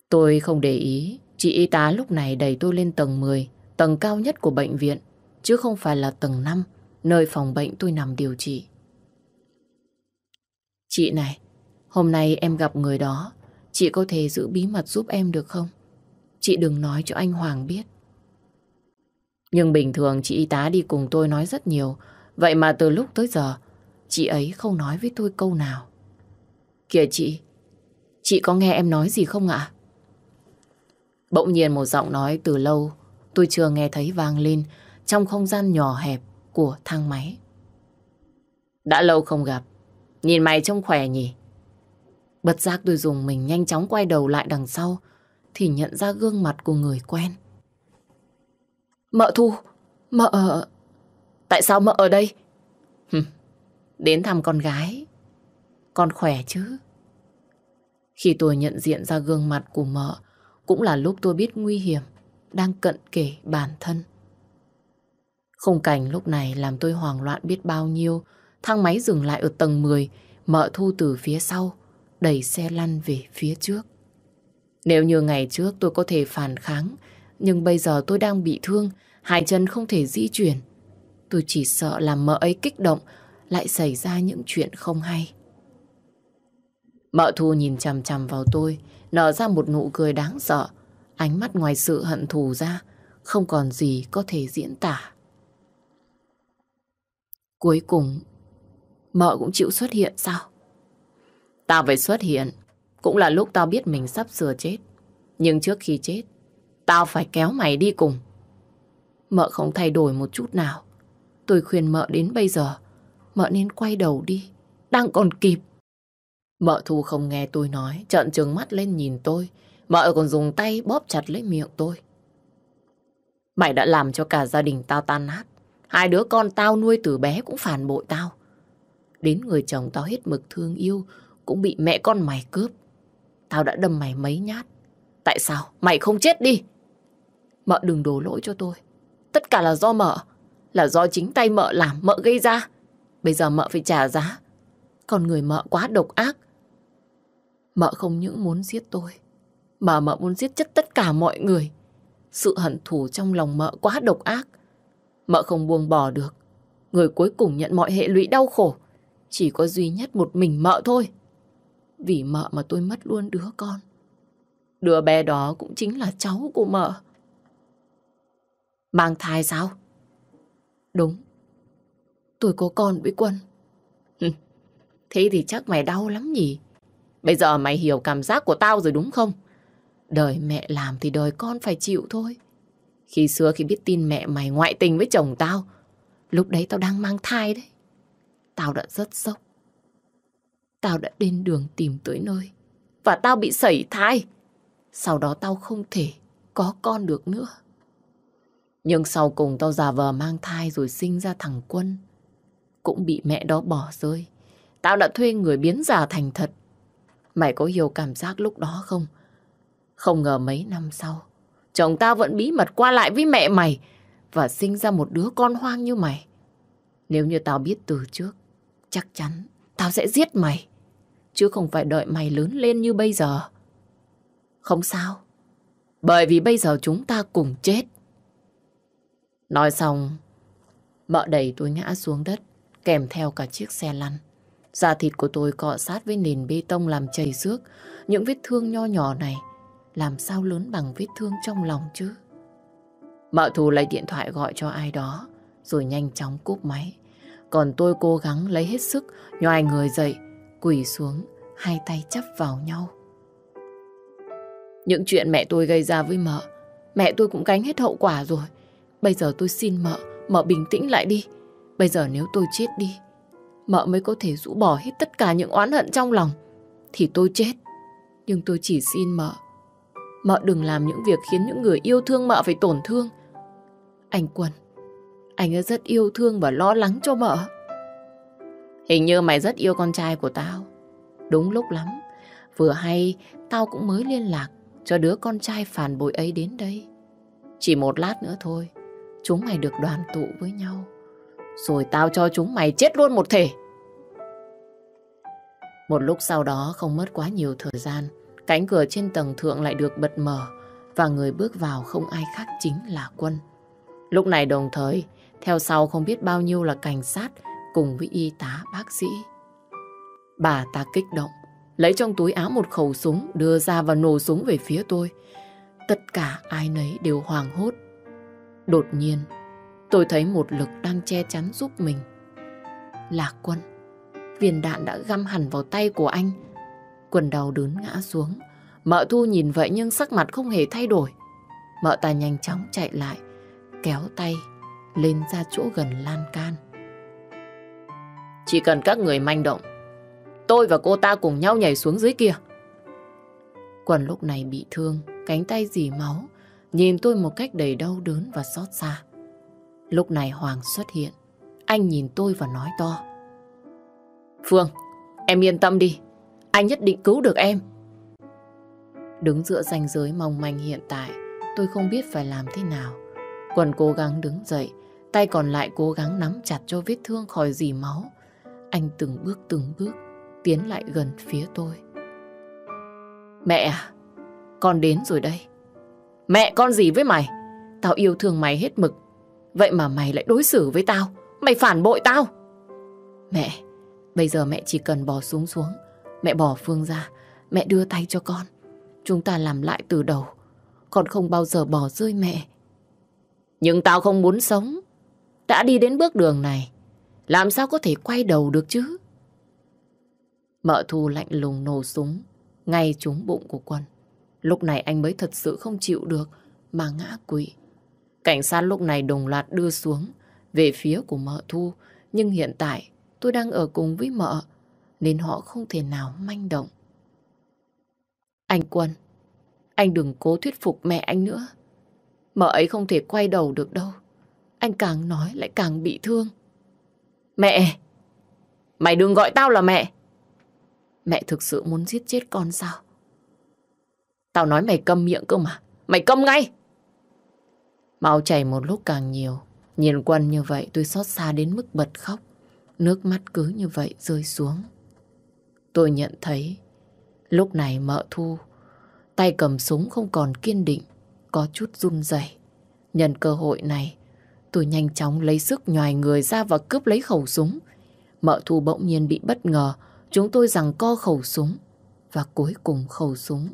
A: Tôi không để ý. Chị y tá lúc này đẩy tôi lên tầng 10, tầng cao nhất của bệnh viện, chứ không phải là tầng 5, nơi phòng bệnh tôi nằm điều trị. Chị này, hôm nay em gặp người đó, chị có thể giữ bí mật giúp em được không? Chị đừng nói cho anh Hoàng biết. Nhưng bình thường chị y tá đi cùng tôi nói rất nhiều. Vậy mà từ lúc tới giờ, chị ấy không nói với tôi câu nào. Kìa chị, chị có nghe em nói gì không ạ? Bỗng nhiên một giọng nói từ lâu tôi chưa nghe thấy vang lên trong không gian nhỏ hẹp của thang máy. Đã lâu không gặp, nhìn mày trông khỏe nhỉ? Bật giác tôi dùng mình nhanh chóng quay đầu lại đằng sau thì nhận ra gương mặt của người quen. Mợ Thu, mợ... Tại sao mợ ở đây? đến thăm con gái. Con khỏe chứ? Khi tôi nhận diện ra gương mặt của mợ, cũng là lúc tôi biết nguy hiểm, đang cận kể bản thân. Khung cảnh lúc này làm tôi hoảng loạn biết bao nhiêu. Thang máy dừng lại ở tầng 10, mợ thu từ phía sau, đẩy xe lăn về phía trước. Nếu như ngày trước tôi có thể phản kháng, nhưng bây giờ tôi đang bị thương, hai chân không thể di chuyển. Tôi chỉ sợ là mợ ấy kích động, lại xảy ra những chuyện không hay. Mợ thu nhìn chằm chằm vào tôi, nở ra một nụ cười đáng sợ. Ánh mắt ngoài sự hận thù ra, không còn gì có thể diễn tả. Cuối cùng, mợ cũng chịu xuất hiện sao? Tao phải xuất hiện cũng là lúc tao biết mình sắp sửa chết. Nhưng trước khi chết, tao phải kéo mày đi cùng. Mợ không thay đổi một chút nào. Tôi khuyên mợ đến bây giờ, mợ nên quay đầu đi. Đang còn kịp. Mợ Thu không nghe tôi nói, trợn trừng mắt lên nhìn tôi. Mợ còn dùng tay bóp chặt lấy miệng tôi. Mày đã làm cho cả gia đình tao tan nát. Hai đứa con tao nuôi từ bé cũng phản bội tao. Đến người chồng tao hết mực thương yêu cũng bị mẹ con mày cướp. Tao đã đâm mày mấy nhát. Tại sao mày không chết đi? Mợ đừng đổ lỗi cho tôi. Tất cả là do mợ. Là do chính tay mợ làm, mợ gây ra. Bây giờ mợ phải trả giá. Còn người mợ quá độc ác. Mợ không những muốn giết tôi, mà mợ muốn giết chết tất cả mọi người. Sự hận thù trong lòng mợ quá độc ác. Mợ không buông bỏ được. Người cuối cùng nhận mọi hệ lụy đau khổ. Chỉ có duy nhất một mình mợ thôi. Vì mợ mà tôi mất luôn đứa con. Đứa bé đó cũng chính là cháu của mợ. Mang thai sao? Đúng. Tôi có con với Quân. Thế thì chắc mày đau lắm nhỉ? Bây giờ mày hiểu cảm giác của tao rồi đúng không? Đời mẹ làm thì đời con phải chịu thôi. Khi xưa khi biết tin mẹ mày ngoại tình với chồng tao, lúc đấy tao đang mang thai đấy. Tao đã rất sốc. Tao đã đến đường tìm tới nơi. Và tao bị sẩy thai. Sau đó tao không thể có con được nữa. Nhưng sau cùng tao già vờ mang thai rồi sinh ra thằng Quân. Cũng bị mẹ đó bỏ rơi. Tao đã thuê người biến giả thành thật. Mày có hiểu cảm giác lúc đó không? Không ngờ mấy năm sau, chồng tao vẫn bí mật qua lại với mẹ mày và sinh ra một đứa con hoang như mày. Nếu như tao biết từ trước, chắc chắn Tao sẽ giết mày. Chứ không phải đợi mày lớn lên như bây giờ. Không sao. Bởi vì bây giờ chúng ta cùng chết. Nói xong, mợ đẩy tôi ngã xuống đất, kèm theo cả chiếc xe lăn. Da thịt của tôi cọ sát với nền bê tông làm chảy xước. Những vết thương nho nhỏ này làm sao lớn bằng vết thương trong lòng chứ? Mợ thù lấy điện thoại gọi cho ai đó, rồi nhanh chóng cúp máy. Còn tôi cố gắng lấy hết sức, nhòi người dậy, quỳ xuống, hai tay chấp vào nhau. Những chuyện mẹ tôi gây ra với mợ, mẹ tôi cũng gánh hết hậu quả rồi. Bây giờ tôi xin mợ, mợ bình tĩnh lại đi. Bây giờ nếu tôi chết đi, mợ mới có thể rũ bỏ hết tất cả những oán hận trong lòng. Thì tôi chết, nhưng tôi chỉ xin mợ. Mợ đừng làm những việc khiến những người yêu thương mợ phải tổn thương. Anh Quân, anh ấy rất yêu thương và lo lắng cho mợ. Hình như mày rất yêu con trai của tao. Đúng lúc lắm. Vừa hay, tao cũng mới liên lạc cho đứa con trai phản bội ấy đến đây. Chỉ một lát nữa thôi, chúng mày được đoàn tụ với nhau. Rồi tao cho chúng mày chết luôn một thể. Một lúc sau đó không mất quá nhiều thời gian, cánh cửa trên tầng thượng lại được bật mở và người bước vào không ai khác chính là Quân. Lúc này đồng thời, theo sau không biết bao nhiêu là cảnh sát cùng với y tá, bác sĩ. Bà ta kích động, lấy trong túi áo một khẩu súng đưa ra và nổ súng về phía tôi. Tất cả ai nấy đều hoàng hốt. Đột nhiên, tôi thấy một lực đang che chắn giúp mình. Là quân. Viên đạn đã găm hẳn vào tay của anh. Quần đầu đớn ngã xuống. Mợ Thu nhìn vậy nhưng sắc mặt không hề thay đổi. Mợ ta nhanh chóng chạy lại, kéo tay lên ra chỗ gần lan can. Chỉ cần các người manh động, tôi và cô ta cùng nhau nhảy xuống dưới kia. Quần lúc này bị thương, cánh tay dì máu, nhìn tôi một cách đầy đau đớn và xót xa. Lúc này Hoàng xuất hiện, anh nhìn tôi và nói to. Phương, em yên tâm đi, anh nhất định cứu được em. Đứng giữa ranh giới mong manh hiện tại, tôi không biết phải làm thế nào Quân cố gắng đứng dậy, tay còn lại cố gắng nắm chặt cho vết thương khỏi dì máu. Anh từng bước từng bước tiến lại gần phía tôi. Mẹ à, con đến rồi đây. Mẹ con gì với mày? Tao yêu thương mày hết mực. Vậy mà mày lại đối xử với tao. Mày phản bội tao. Mẹ, bây giờ mẹ chỉ cần bỏ xuống xuống. Mẹ bỏ Phương ra. Mẹ đưa tay cho con. Chúng ta làm lại từ đầu. Con không bao giờ bỏ rơi mẹ. Nhưng tao không muốn sống. Đã đi đến bước đường này, làm sao có thể quay đầu được chứ? Mợ Thu lạnh lùng nổ súng, ngay trúng bụng của Quân. Lúc này anh mới thật sự không chịu được mà ngã quỵ. Cảnh sát lúc này đồng loạt đưa xuống về phía của mợ Thu. Nhưng hiện tại tôi đang ở cùng với mợ nên họ không thể nào manh động. Anh Quân, anh đừng cố thuyết phục mẹ anh nữa. Mợ ấy không thể quay đầu được đâu. Anh càng nói lại càng bị thương. Mẹ! Mày đừng gọi tao là mẹ! Mẹ thực sự muốn giết chết con sao? Tao nói mày câm miệng cơ mà. Mày câm ngay! Máu chảy một lúc càng nhiều. Nhìn quân như vậy tôi xót xa đến mức bật khóc. Nước mắt cứ như vậy rơi xuống. Tôi nhận thấy lúc này mợ thu tay cầm súng không còn kiên định có chút run rẩy. Nhân cơ hội này, tôi nhanh chóng lấy sức nhòi người ra và cướp lấy khẩu súng. Mợ thu bỗng nhiên bị bất ngờ, chúng tôi rằng co khẩu súng. Và cuối cùng khẩu súng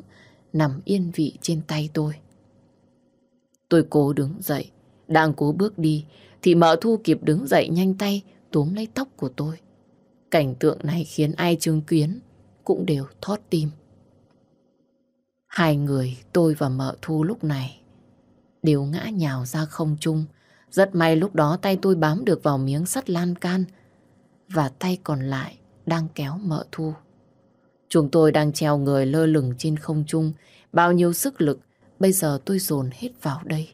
A: nằm yên vị trên tay tôi. Tôi cố đứng dậy, đang cố bước đi, thì mợ thu kịp đứng dậy nhanh tay túm lấy tóc của tôi. Cảnh tượng này khiến ai chứng kiến cũng đều thót tim. Hai người, tôi và mợ thu lúc này, đều ngã nhào ra không trung. Rất may lúc đó tay tôi bám được vào miếng sắt lan can và tay còn lại đang kéo mợ thu. Chúng tôi đang treo người lơ lửng trên không trung, bao nhiêu sức lực bây giờ tôi dồn hết vào đây.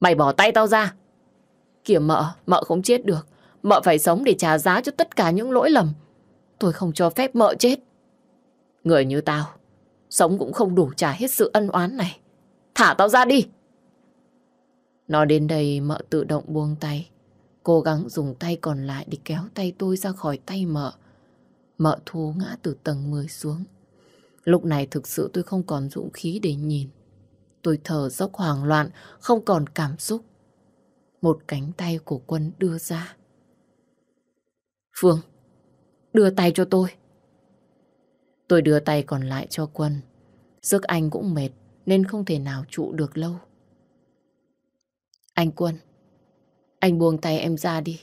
A: Mày bỏ tay tao ra. Kìa mợ, mợ không chết được. Mợ phải sống để trả giá cho tất cả những lỗi lầm. Tôi không cho phép mợ chết. Người như tao Sống cũng không đủ trả hết sự ân oán này. Thả tao ra đi! Nó đến đây mợ tự động buông tay. Cố gắng dùng tay còn lại để kéo tay tôi ra khỏi tay mợ. Mợ thu ngã từ tầng 10 xuống. Lúc này thực sự tôi không còn dũng khí để nhìn. Tôi thở dốc hoảng loạn, không còn cảm xúc. Một cánh tay của quân đưa ra. Phương, đưa tay cho tôi. Tôi đưa tay còn lại cho quân. Giấc anh cũng mệt nên không thể nào trụ được lâu. Anh Quân, anh buông tay em ra đi.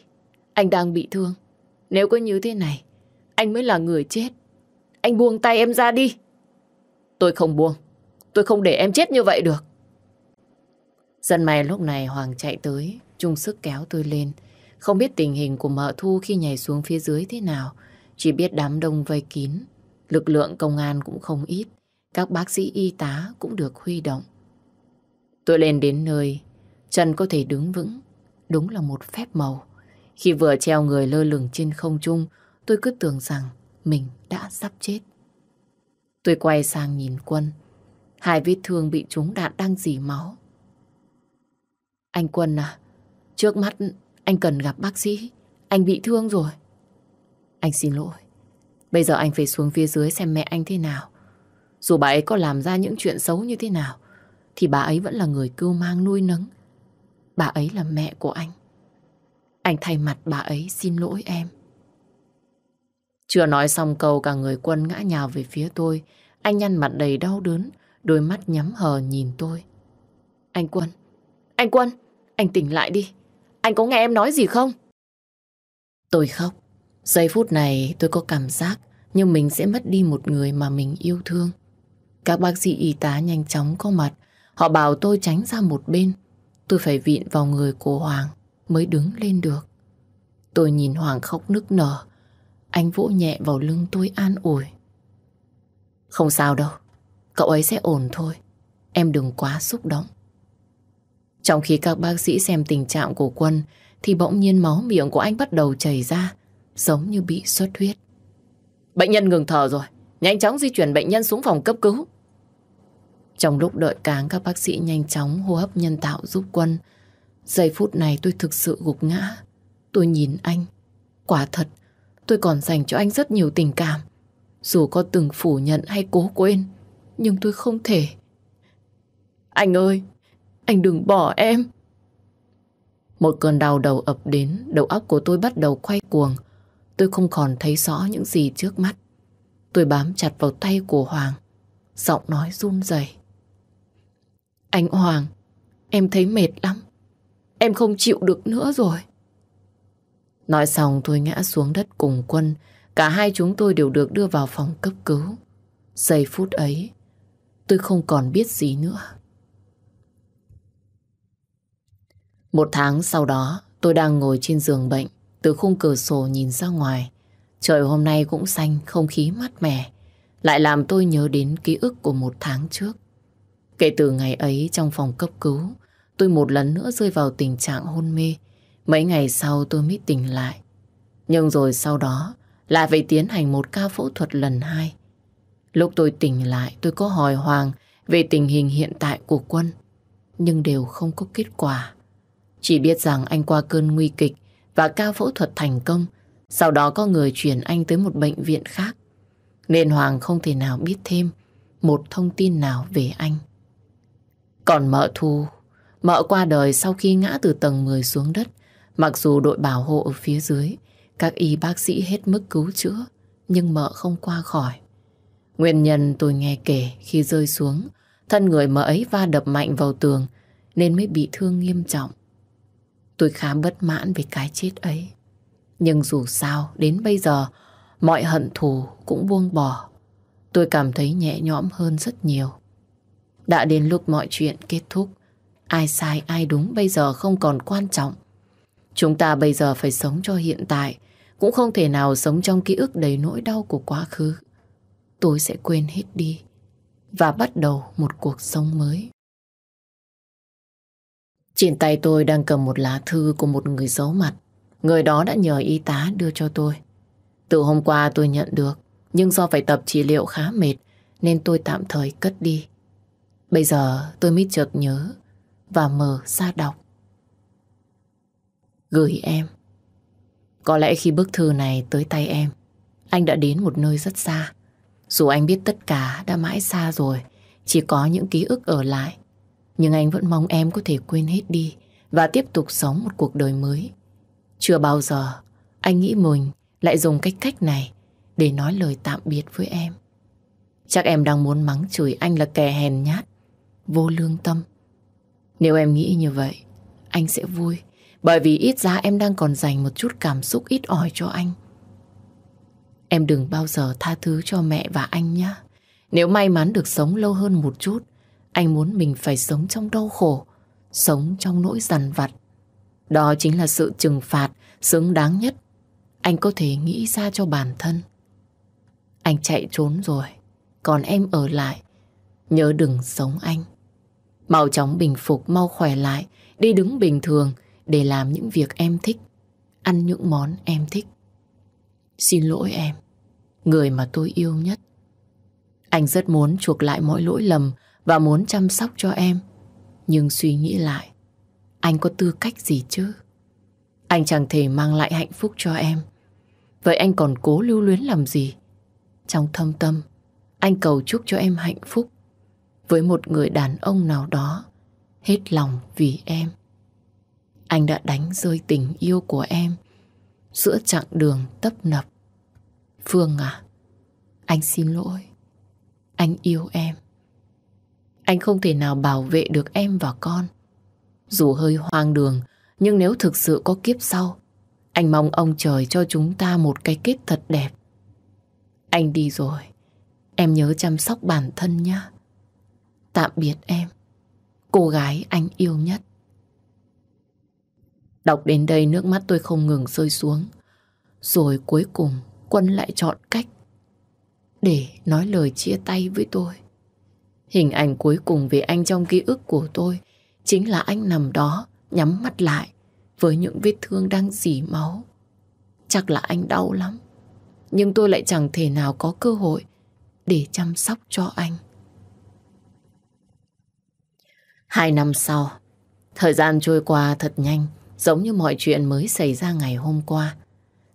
A: Anh đang bị thương. Nếu có như thế này, anh mới là người chết. Anh buông tay em ra đi. Tôi không buông. Tôi không để em chết như vậy được. Dân may lúc này Hoàng chạy tới, chung sức kéo tôi lên. Không biết tình hình của mợ thu khi nhảy xuống phía dưới thế nào. Chỉ biết đám đông vây kín. Lực lượng công an cũng không ít, các bác sĩ y tá cũng được huy động. Tôi lên đến nơi, chân có thể đứng vững, đúng là một phép màu. Khi vừa treo người lơ lửng trên không trung, tôi cứ tưởng rằng mình đã sắp chết. Tôi quay sang nhìn quân, hai vết thương bị trúng đạn đang dì máu. Anh Quân à, trước mắt anh cần gặp bác sĩ, anh bị thương rồi. Anh xin lỗi, Bây giờ anh phải xuống phía dưới xem mẹ anh thế nào. Dù bà ấy có làm ra những chuyện xấu như thế nào, thì bà ấy vẫn là người cưu mang nuôi nấng. Bà ấy là mẹ của anh. Anh thay mặt bà ấy xin lỗi em. Chưa nói xong câu cả người quân ngã nhào về phía tôi. Anh nhăn mặt đầy đau đớn, đôi mắt nhắm hờ nhìn tôi. Anh Quân, anh Quân, anh tỉnh lại đi. Anh có nghe em nói gì không? Tôi khóc. Giây phút này tôi có cảm giác như mình sẽ mất đi một người mà mình yêu thương. Các bác sĩ y tá nhanh chóng có mặt. Họ bảo tôi tránh ra một bên. Tôi phải vịn vào người của Hoàng mới đứng lên được. Tôi nhìn Hoàng khóc nức nở. Anh vỗ nhẹ vào lưng tôi an ủi. Không sao đâu. Cậu ấy sẽ ổn thôi. Em đừng quá xúc động. Trong khi các bác sĩ xem tình trạng của Quân thì bỗng nhiên máu miệng của anh bắt đầu chảy ra giống như bị xuất huyết. Bệnh nhân ngừng thở rồi, nhanh chóng di chuyển bệnh nhân xuống phòng cấp cứu. Trong lúc đợi cáng các bác sĩ nhanh chóng hô hấp nhân tạo giúp quân. Giây phút này tôi thực sự gục ngã. Tôi nhìn anh. Quả thật, tôi còn dành cho anh rất nhiều tình cảm. Dù có từng phủ nhận hay cố quên, nhưng tôi không thể. Anh ơi, anh đừng bỏ em. Một cơn đau đầu ập đến, đầu óc của tôi bắt đầu quay cuồng. Tôi không còn thấy rõ những gì trước mắt. Tôi bám chặt vào tay của Hoàng. Giọng nói run rẩy. Anh Hoàng, em thấy mệt lắm. Em không chịu được nữa rồi. Nói xong tôi ngã xuống đất cùng quân. Cả hai chúng tôi đều được đưa vào phòng cấp cứu. Giây phút ấy, tôi không còn biết gì nữa. Một tháng sau đó, tôi đang ngồi trên giường bệnh. Từ khung cửa sổ nhìn ra ngoài Trời hôm nay cũng xanh Không khí mát mẻ Lại làm tôi nhớ đến ký ức của một tháng trước Kể từ ngày ấy trong phòng cấp cứu Tôi một lần nữa rơi vào tình trạng hôn mê Mấy ngày sau tôi mới tỉnh lại Nhưng rồi sau đó Lại phải tiến hành một ca phẫu thuật lần hai Lúc tôi tỉnh lại Tôi có hỏi hoàng Về tình hình hiện tại của quân Nhưng đều không có kết quả Chỉ biết rằng anh qua cơn nguy kịch và ca phẫu thuật thành công. Sau đó có người chuyển anh tới một bệnh viện khác. Nên Hoàng không thể nào biết thêm một thông tin nào về anh. Còn mợ Thu, mợ qua đời sau khi ngã từ tầng 10 xuống đất. Mặc dù đội bảo hộ ở phía dưới, các y bác sĩ hết mức cứu chữa, nhưng mợ không qua khỏi. Nguyên nhân tôi nghe kể khi rơi xuống, thân người mợ ấy va đập mạnh vào tường nên mới bị thương nghiêm trọng. Tôi khá bất mãn về cái chết ấy. Nhưng dù sao, đến bây giờ, mọi hận thù cũng buông bỏ. Tôi cảm thấy nhẹ nhõm hơn rất nhiều. Đã đến lúc mọi chuyện kết thúc, ai sai ai đúng bây giờ không còn quan trọng. Chúng ta bây giờ phải sống cho hiện tại, cũng không thể nào sống trong ký ức đầy nỗi đau của quá khứ. Tôi sẽ quên hết đi và bắt đầu một cuộc sống mới. Trên tay tôi đang cầm một lá thư của một người giấu mặt. Người đó đã nhờ y tá đưa cho tôi. Từ hôm qua tôi nhận được, nhưng do phải tập trị liệu khá mệt, nên tôi tạm thời cất đi. Bây giờ tôi mới chợt nhớ và mở ra đọc. Gửi em. Có lẽ khi bức thư này tới tay em, anh đã đến một nơi rất xa. Dù anh biết tất cả đã mãi xa rồi, chỉ có những ký ức ở lại nhưng anh vẫn mong em có thể quên hết đi và tiếp tục sống một cuộc đời mới. Chưa bao giờ anh nghĩ mình lại dùng cách cách này để nói lời tạm biệt với em. Chắc em đang muốn mắng chửi anh là kẻ hèn nhát, vô lương tâm. Nếu em nghĩ như vậy, anh sẽ vui. Bởi vì ít ra em đang còn dành một chút cảm xúc ít ỏi cho anh. Em đừng bao giờ tha thứ cho mẹ và anh nhé. Nếu may mắn được sống lâu hơn một chút, anh muốn mình phải sống trong đau khổ, sống trong nỗi dằn vặt. Đó chính là sự trừng phạt xứng đáng nhất anh có thể nghĩ ra cho bản thân. Anh chạy trốn rồi, còn em ở lại. Nhớ đừng sống anh. Mau chóng bình phục, mau khỏe lại, đi đứng bình thường để làm những việc em thích, ăn những món em thích. Xin lỗi em, người mà tôi yêu nhất. Anh rất muốn chuộc lại mọi lỗi lầm và muốn chăm sóc cho em. Nhưng suy nghĩ lại, anh có tư cách gì chứ? Anh chẳng thể mang lại hạnh phúc cho em. Vậy anh còn cố lưu luyến làm gì? Trong thâm tâm, anh cầu chúc cho em hạnh phúc với một người đàn ông nào đó hết lòng vì em. Anh đã đánh rơi tình yêu của em giữa chặng đường tấp nập. Phương à, anh xin lỗi. Anh yêu em. Anh không thể nào bảo vệ được em và con. Dù hơi hoang đường, nhưng nếu thực sự có kiếp sau, anh mong ông trời cho chúng ta một cái kết thật đẹp. Anh đi rồi, em nhớ chăm sóc bản thân nhé. Tạm biệt em, cô gái anh yêu nhất. Đọc đến đây nước mắt tôi không ngừng rơi xuống. Rồi cuối cùng Quân lại chọn cách để nói lời chia tay với tôi. Hình ảnh cuối cùng về anh trong ký ức của tôi chính là anh nằm đó nhắm mắt lại với những vết thương đang dỉ máu. Chắc là anh đau lắm. Nhưng tôi lại chẳng thể nào có cơ hội để chăm sóc cho anh. Hai năm sau, thời gian trôi qua thật nhanh, giống như mọi chuyện mới xảy ra ngày hôm qua.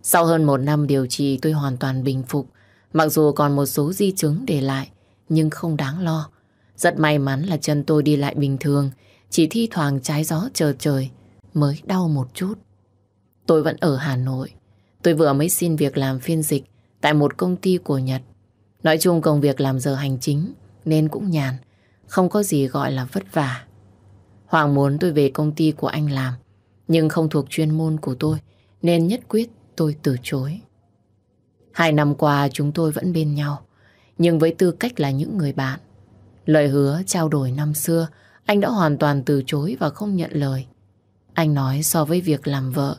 A: Sau hơn một năm điều trị tôi hoàn toàn bình phục, mặc dù còn một số di chứng để lại, nhưng không đáng lo. Rất may mắn là chân tôi đi lại bình thường, chỉ thi thoảng trái gió chờ trời mới đau một chút. Tôi vẫn ở Hà Nội. Tôi vừa mới xin việc làm phiên dịch tại một công ty của Nhật. Nói chung công việc làm giờ hành chính nên cũng nhàn, không có gì gọi là vất vả. Hoàng muốn tôi về công ty của anh làm, nhưng không thuộc chuyên môn của tôi nên nhất quyết tôi từ chối. Hai năm qua chúng tôi vẫn bên nhau, nhưng với tư cách là những người bạn, Lời hứa trao đổi năm xưa, anh đã hoàn toàn từ chối và không nhận lời. Anh nói so với việc làm vợ,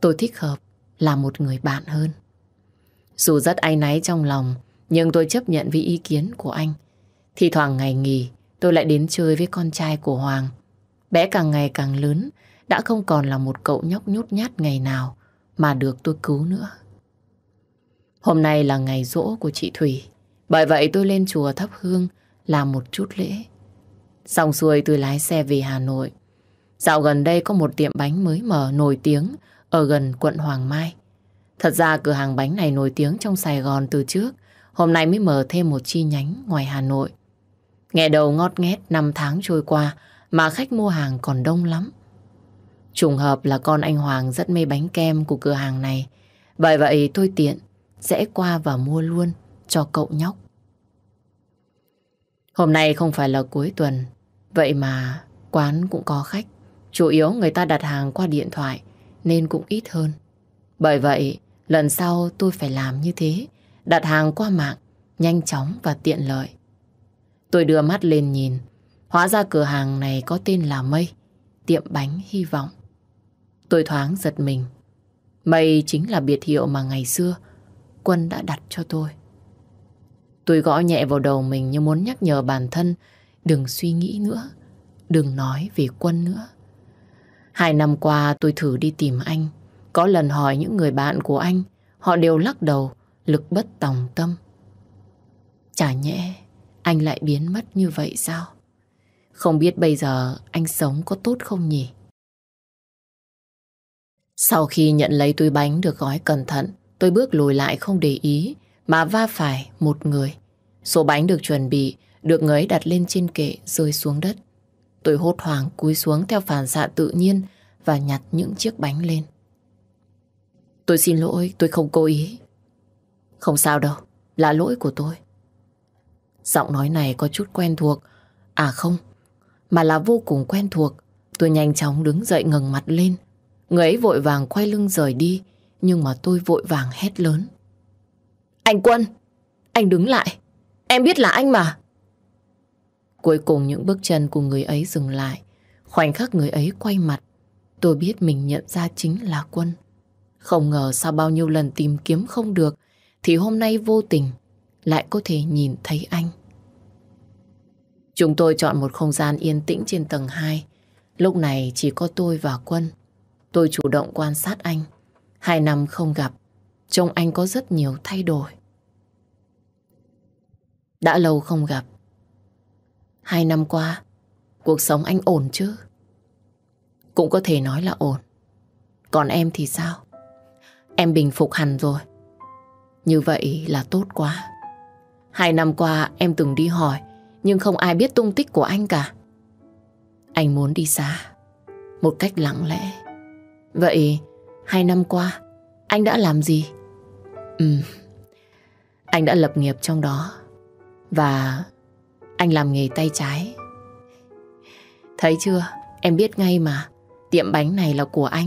A: tôi thích hợp là một người bạn hơn. Dù rất áy náy trong lòng, nhưng tôi chấp nhận với ý kiến của anh. Thì thoảng ngày nghỉ, tôi lại đến chơi với con trai của Hoàng. Bé càng ngày càng lớn, đã không còn là một cậu nhóc nhút nhát ngày nào mà được tôi cứu nữa. Hôm nay là ngày rỗ của chị Thủy, bởi vậy tôi lên chùa thắp hương, làm một chút lễ. Xong xuôi tôi lái xe về Hà Nội. Dạo gần đây có một tiệm bánh mới mở nổi tiếng ở gần quận Hoàng Mai. Thật ra cửa hàng bánh này nổi tiếng trong Sài Gòn từ trước, hôm nay mới mở thêm một chi nhánh ngoài Hà Nội. Nghe đầu ngót nghét năm tháng trôi qua mà khách mua hàng còn đông lắm. Trùng hợp là con anh Hoàng rất mê bánh kem của cửa hàng này. vậy vậy tôi tiện, sẽ qua và mua luôn cho cậu nhóc. Hôm nay không phải là cuối tuần, vậy mà quán cũng có khách. Chủ yếu người ta đặt hàng qua điện thoại nên cũng ít hơn. Bởi vậy, lần sau tôi phải làm như thế, đặt hàng qua mạng, nhanh chóng và tiện lợi. Tôi đưa mắt lên nhìn, hóa ra cửa hàng này có tên là Mây, tiệm bánh hy vọng. Tôi thoáng giật mình. Mây chính là biệt hiệu mà ngày xưa Quân đã đặt cho tôi. Tôi gõ nhẹ vào đầu mình như muốn nhắc nhở bản thân đừng suy nghĩ nữa, đừng nói về quân nữa. Hai năm qua tôi thử đi tìm anh, có lần hỏi những người bạn của anh, họ đều lắc đầu, lực bất tòng tâm. Chả nhẽ anh lại biến mất như vậy sao? Không biết bây giờ anh sống có tốt không nhỉ? Sau khi nhận lấy túi bánh được gói cẩn thận, tôi bước lùi lại không để ý mà va phải một người. Số bánh được chuẩn bị, được người ấy đặt lên trên kệ rơi xuống đất. Tôi hốt hoảng cúi xuống theo phản xạ tự nhiên và nhặt những chiếc bánh lên. Tôi xin lỗi, tôi không cố ý. Không sao đâu, là lỗi của tôi. Giọng nói này có chút quen thuộc. À không, mà là vô cùng quen thuộc. Tôi nhanh chóng đứng dậy ngẩng mặt lên. Người ấy vội vàng quay lưng rời đi, nhưng mà tôi vội vàng hét lớn. Anh Quân, anh đứng lại. Em biết là anh mà. Cuối cùng những bước chân của người ấy dừng lại. Khoảnh khắc người ấy quay mặt, tôi biết mình nhận ra chính là Quân. Không ngờ sau bao nhiêu lần tìm kiếm không được, thì hôm nay vô tình lại có thể nhìn thấy anh. Chúng tôi chọn một không gian yên tĩnh trên tầng 2. Lúc này chỉ có tôi và Quân. Tôi chủ động quan sát anh. Hai năm không gặp, Trông anh có rất nhiều thay đổi. Đã lâu không gặp. Hai năm qua, cuộc sống anh ổn chứ? Cũng có thể nói là ổn. Còn em thì sao? Em bình phục hẳn rồi. Như vậy là tốt quá. Hai năm qua em từng đi hỏi, nhưng không ai biết tung tích của anh cả. Anh muốn đi xa, một cách lặng lẽ. Vậy, hai năm qua, anh đã làm gì? Ừ, anh đã lập nghiệp trong đó và anh làm nghề tay trái. Thấy chưa, em biết ngay mà, tiệm bánh này là của anh.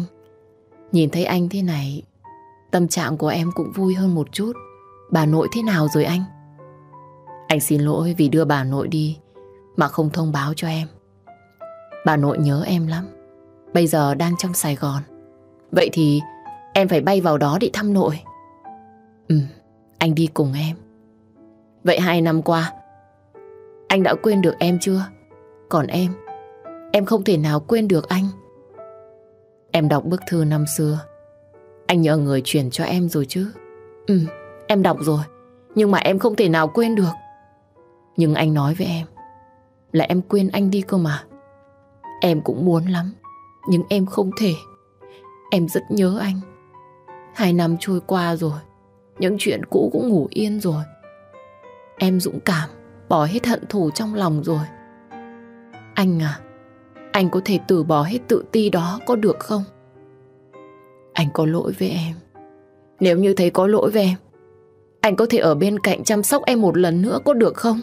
A: Nhìn thấy anh thế này, tâm trạng của em cũng vui hơn một chút. Bà nội thế nào rồi anh? Anh xin lỗi vì đưa bà nội đi mà không thông báo cho em. Bà nội nhớ em lắm. Bây giờ đang trong Sài Gòn. Vậy thì em phải bay vào đó để thăm nội. Ừ, anh đi cùng em. Vậy hai năm qua, anh đã quên được em chưa? Còn em, em không thể nào quên được anh. Em đọc bức thư năm xưa. Anh nhờ người chuyển cho em rồi chứ. Ừ, em đọc rồi. Nhưng mà em không thể nào quên được. Nhưng anh nói với em là em quên anh đi cơ mà. Em cũng muốn lắm, nhưng em không thể. Em rất nhớ anh. Hai năm trôi qua rồi, những chuyện cũ cũng ngủ yên rồi Em dũng cảm Bỏ hết hận thù trong lòng rồi Anh à Anh có thể từ bỏ hết tự ti đó Có được không Anh có lỗi với em Nếu như thấy có lỗi với em Anh có thể ở bên cạnh chăm sóc em một lần nữa Có được không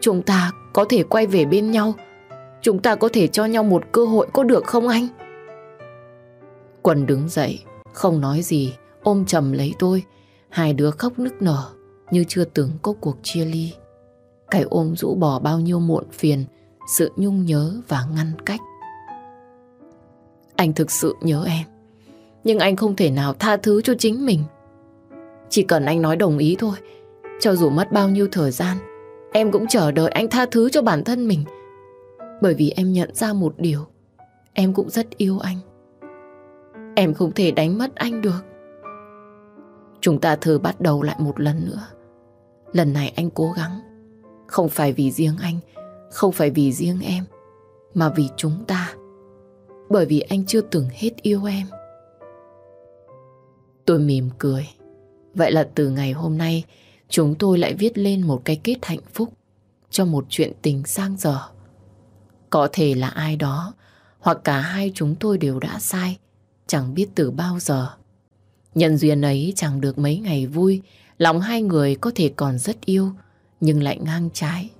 A: Chúng ta có thể quay về bên nhau Chúng ta có thể cho nhau một cơ hội Có được không anh Quần đứng dậy Không nói gì Ôm chầm lấy tôi Hai đứa khóc nức nở như chưa từng có cuộc chia ly. Cái ôm rũ bỏ bao nhiêu muộn phiền, sự nhung nhớ và ngăn cách. Anh thực sự nhớ em, nhưng anh không thể nào tha thứ cho chính mình. Chỉ cần anh nói đồng ý thôi, cho dù mất bao nhiêu thời gian, em cũng chờ đợi anh tha thứ cho bản thân mình. Bởi vì em nhận ra một điều, em cũng rất yêu anh. Em không thể đánh mất anh được. Chúng ta thử bắt đầu lại một lần nữa. Lần này anh cố gắng. Không phải vì riêng anh, không phải vì riêng em, mà vì chúng ta. Bởi vì anh chưa từng hết yêu em. Tôi mỉm cười. Vậy là từ ngày hôm nay, chúng tôi lại viết lên một cái kết hạnh phúc cho một chuyện tình sang dở. Có thể là ai đó, hoặc cả hai chúng tôi đều đã sai, chẳng biết từ bao giờ. Nhân duyên ấy chẳng được mấy ngày vui, lòng hai người có thể còn rất yêu, nhưng lại ngang trái.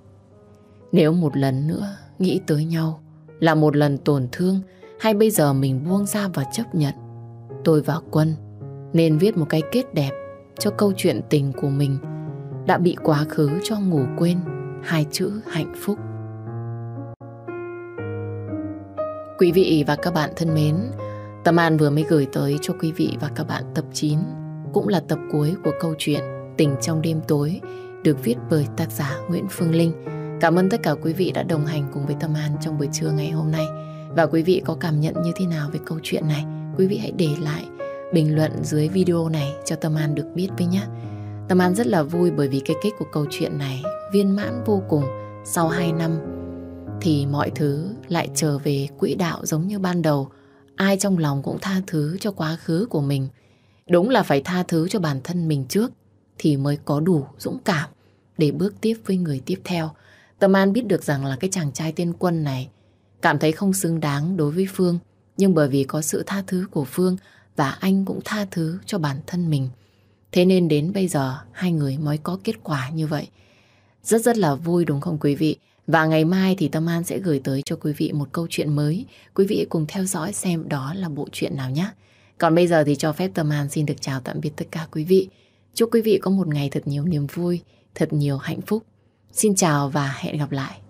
A: Nếu một lần nữa nghĩ tới nhau là một lần tổn thương hay bây giờ mình buông ra và chấp nhận, tôi và Quân nên viết một cái kết đẹp cho câu chuyện tình của mình đã bị quá khứ cho ngủ quên hai chữ hạnh phúc. Quý vị và các bạn thân mến, Tâm An vừa mới gửi tới cho quý vị và các bạn tập 9, cũng là tập cuối của câu chuyện Tình trong đêm tối, được viết bởi tác giả Nguyễn Phương Linh. Cảm ơn tất cả quý vị đã đồng hành cùng với Tâm An trong buổi trưa ngày hôm nay. Và quý vị có cảm nhận như thế nào về câu chuyện này? Quý vị hãy để lại bình luận dưới video này cho Tâm An được biết với nhé. Tâm An rất là vui bởi vì cái kết của câu chuyện này viên mãn vô cùng. Sau 2 năm thì mọi thứ lại trở về quỹ đạo giống như ban đầu ai trong lòng cũng tha thứ cho quá khứ của mình. Đúng là phải tha thứ cho bản thân mình trước thì mới có đủ dũng cảm để bước tiếp với người tiếp theo. Tâm An biết được rằng là cái chàng trai tiên quân này cảm thấy không xứng đáng đối với Phương nhưng bởi vì có sự tha thứ của Phương và anh cũng tha thứ cho bản thân mình. Thế nên đến bây giờ hai người mới có kết quả như vậy. Rất rất là vui đúng không quý vị? Và ngày mai thì Tâm An sẽ gửi tới cho quý vị một câu chuyện mới. Quý vị cùng theo dõi xem đó là bộ chuyện nào nhé. Còn bây giờ thì cho phép Tâm An xin được chào tạm biệt tất cả quý vị. Chúc quý vị có một ngày thật nhiều niềm vui, thật nhiều hạnh phúc. Xin chào và hẹn gặp lại.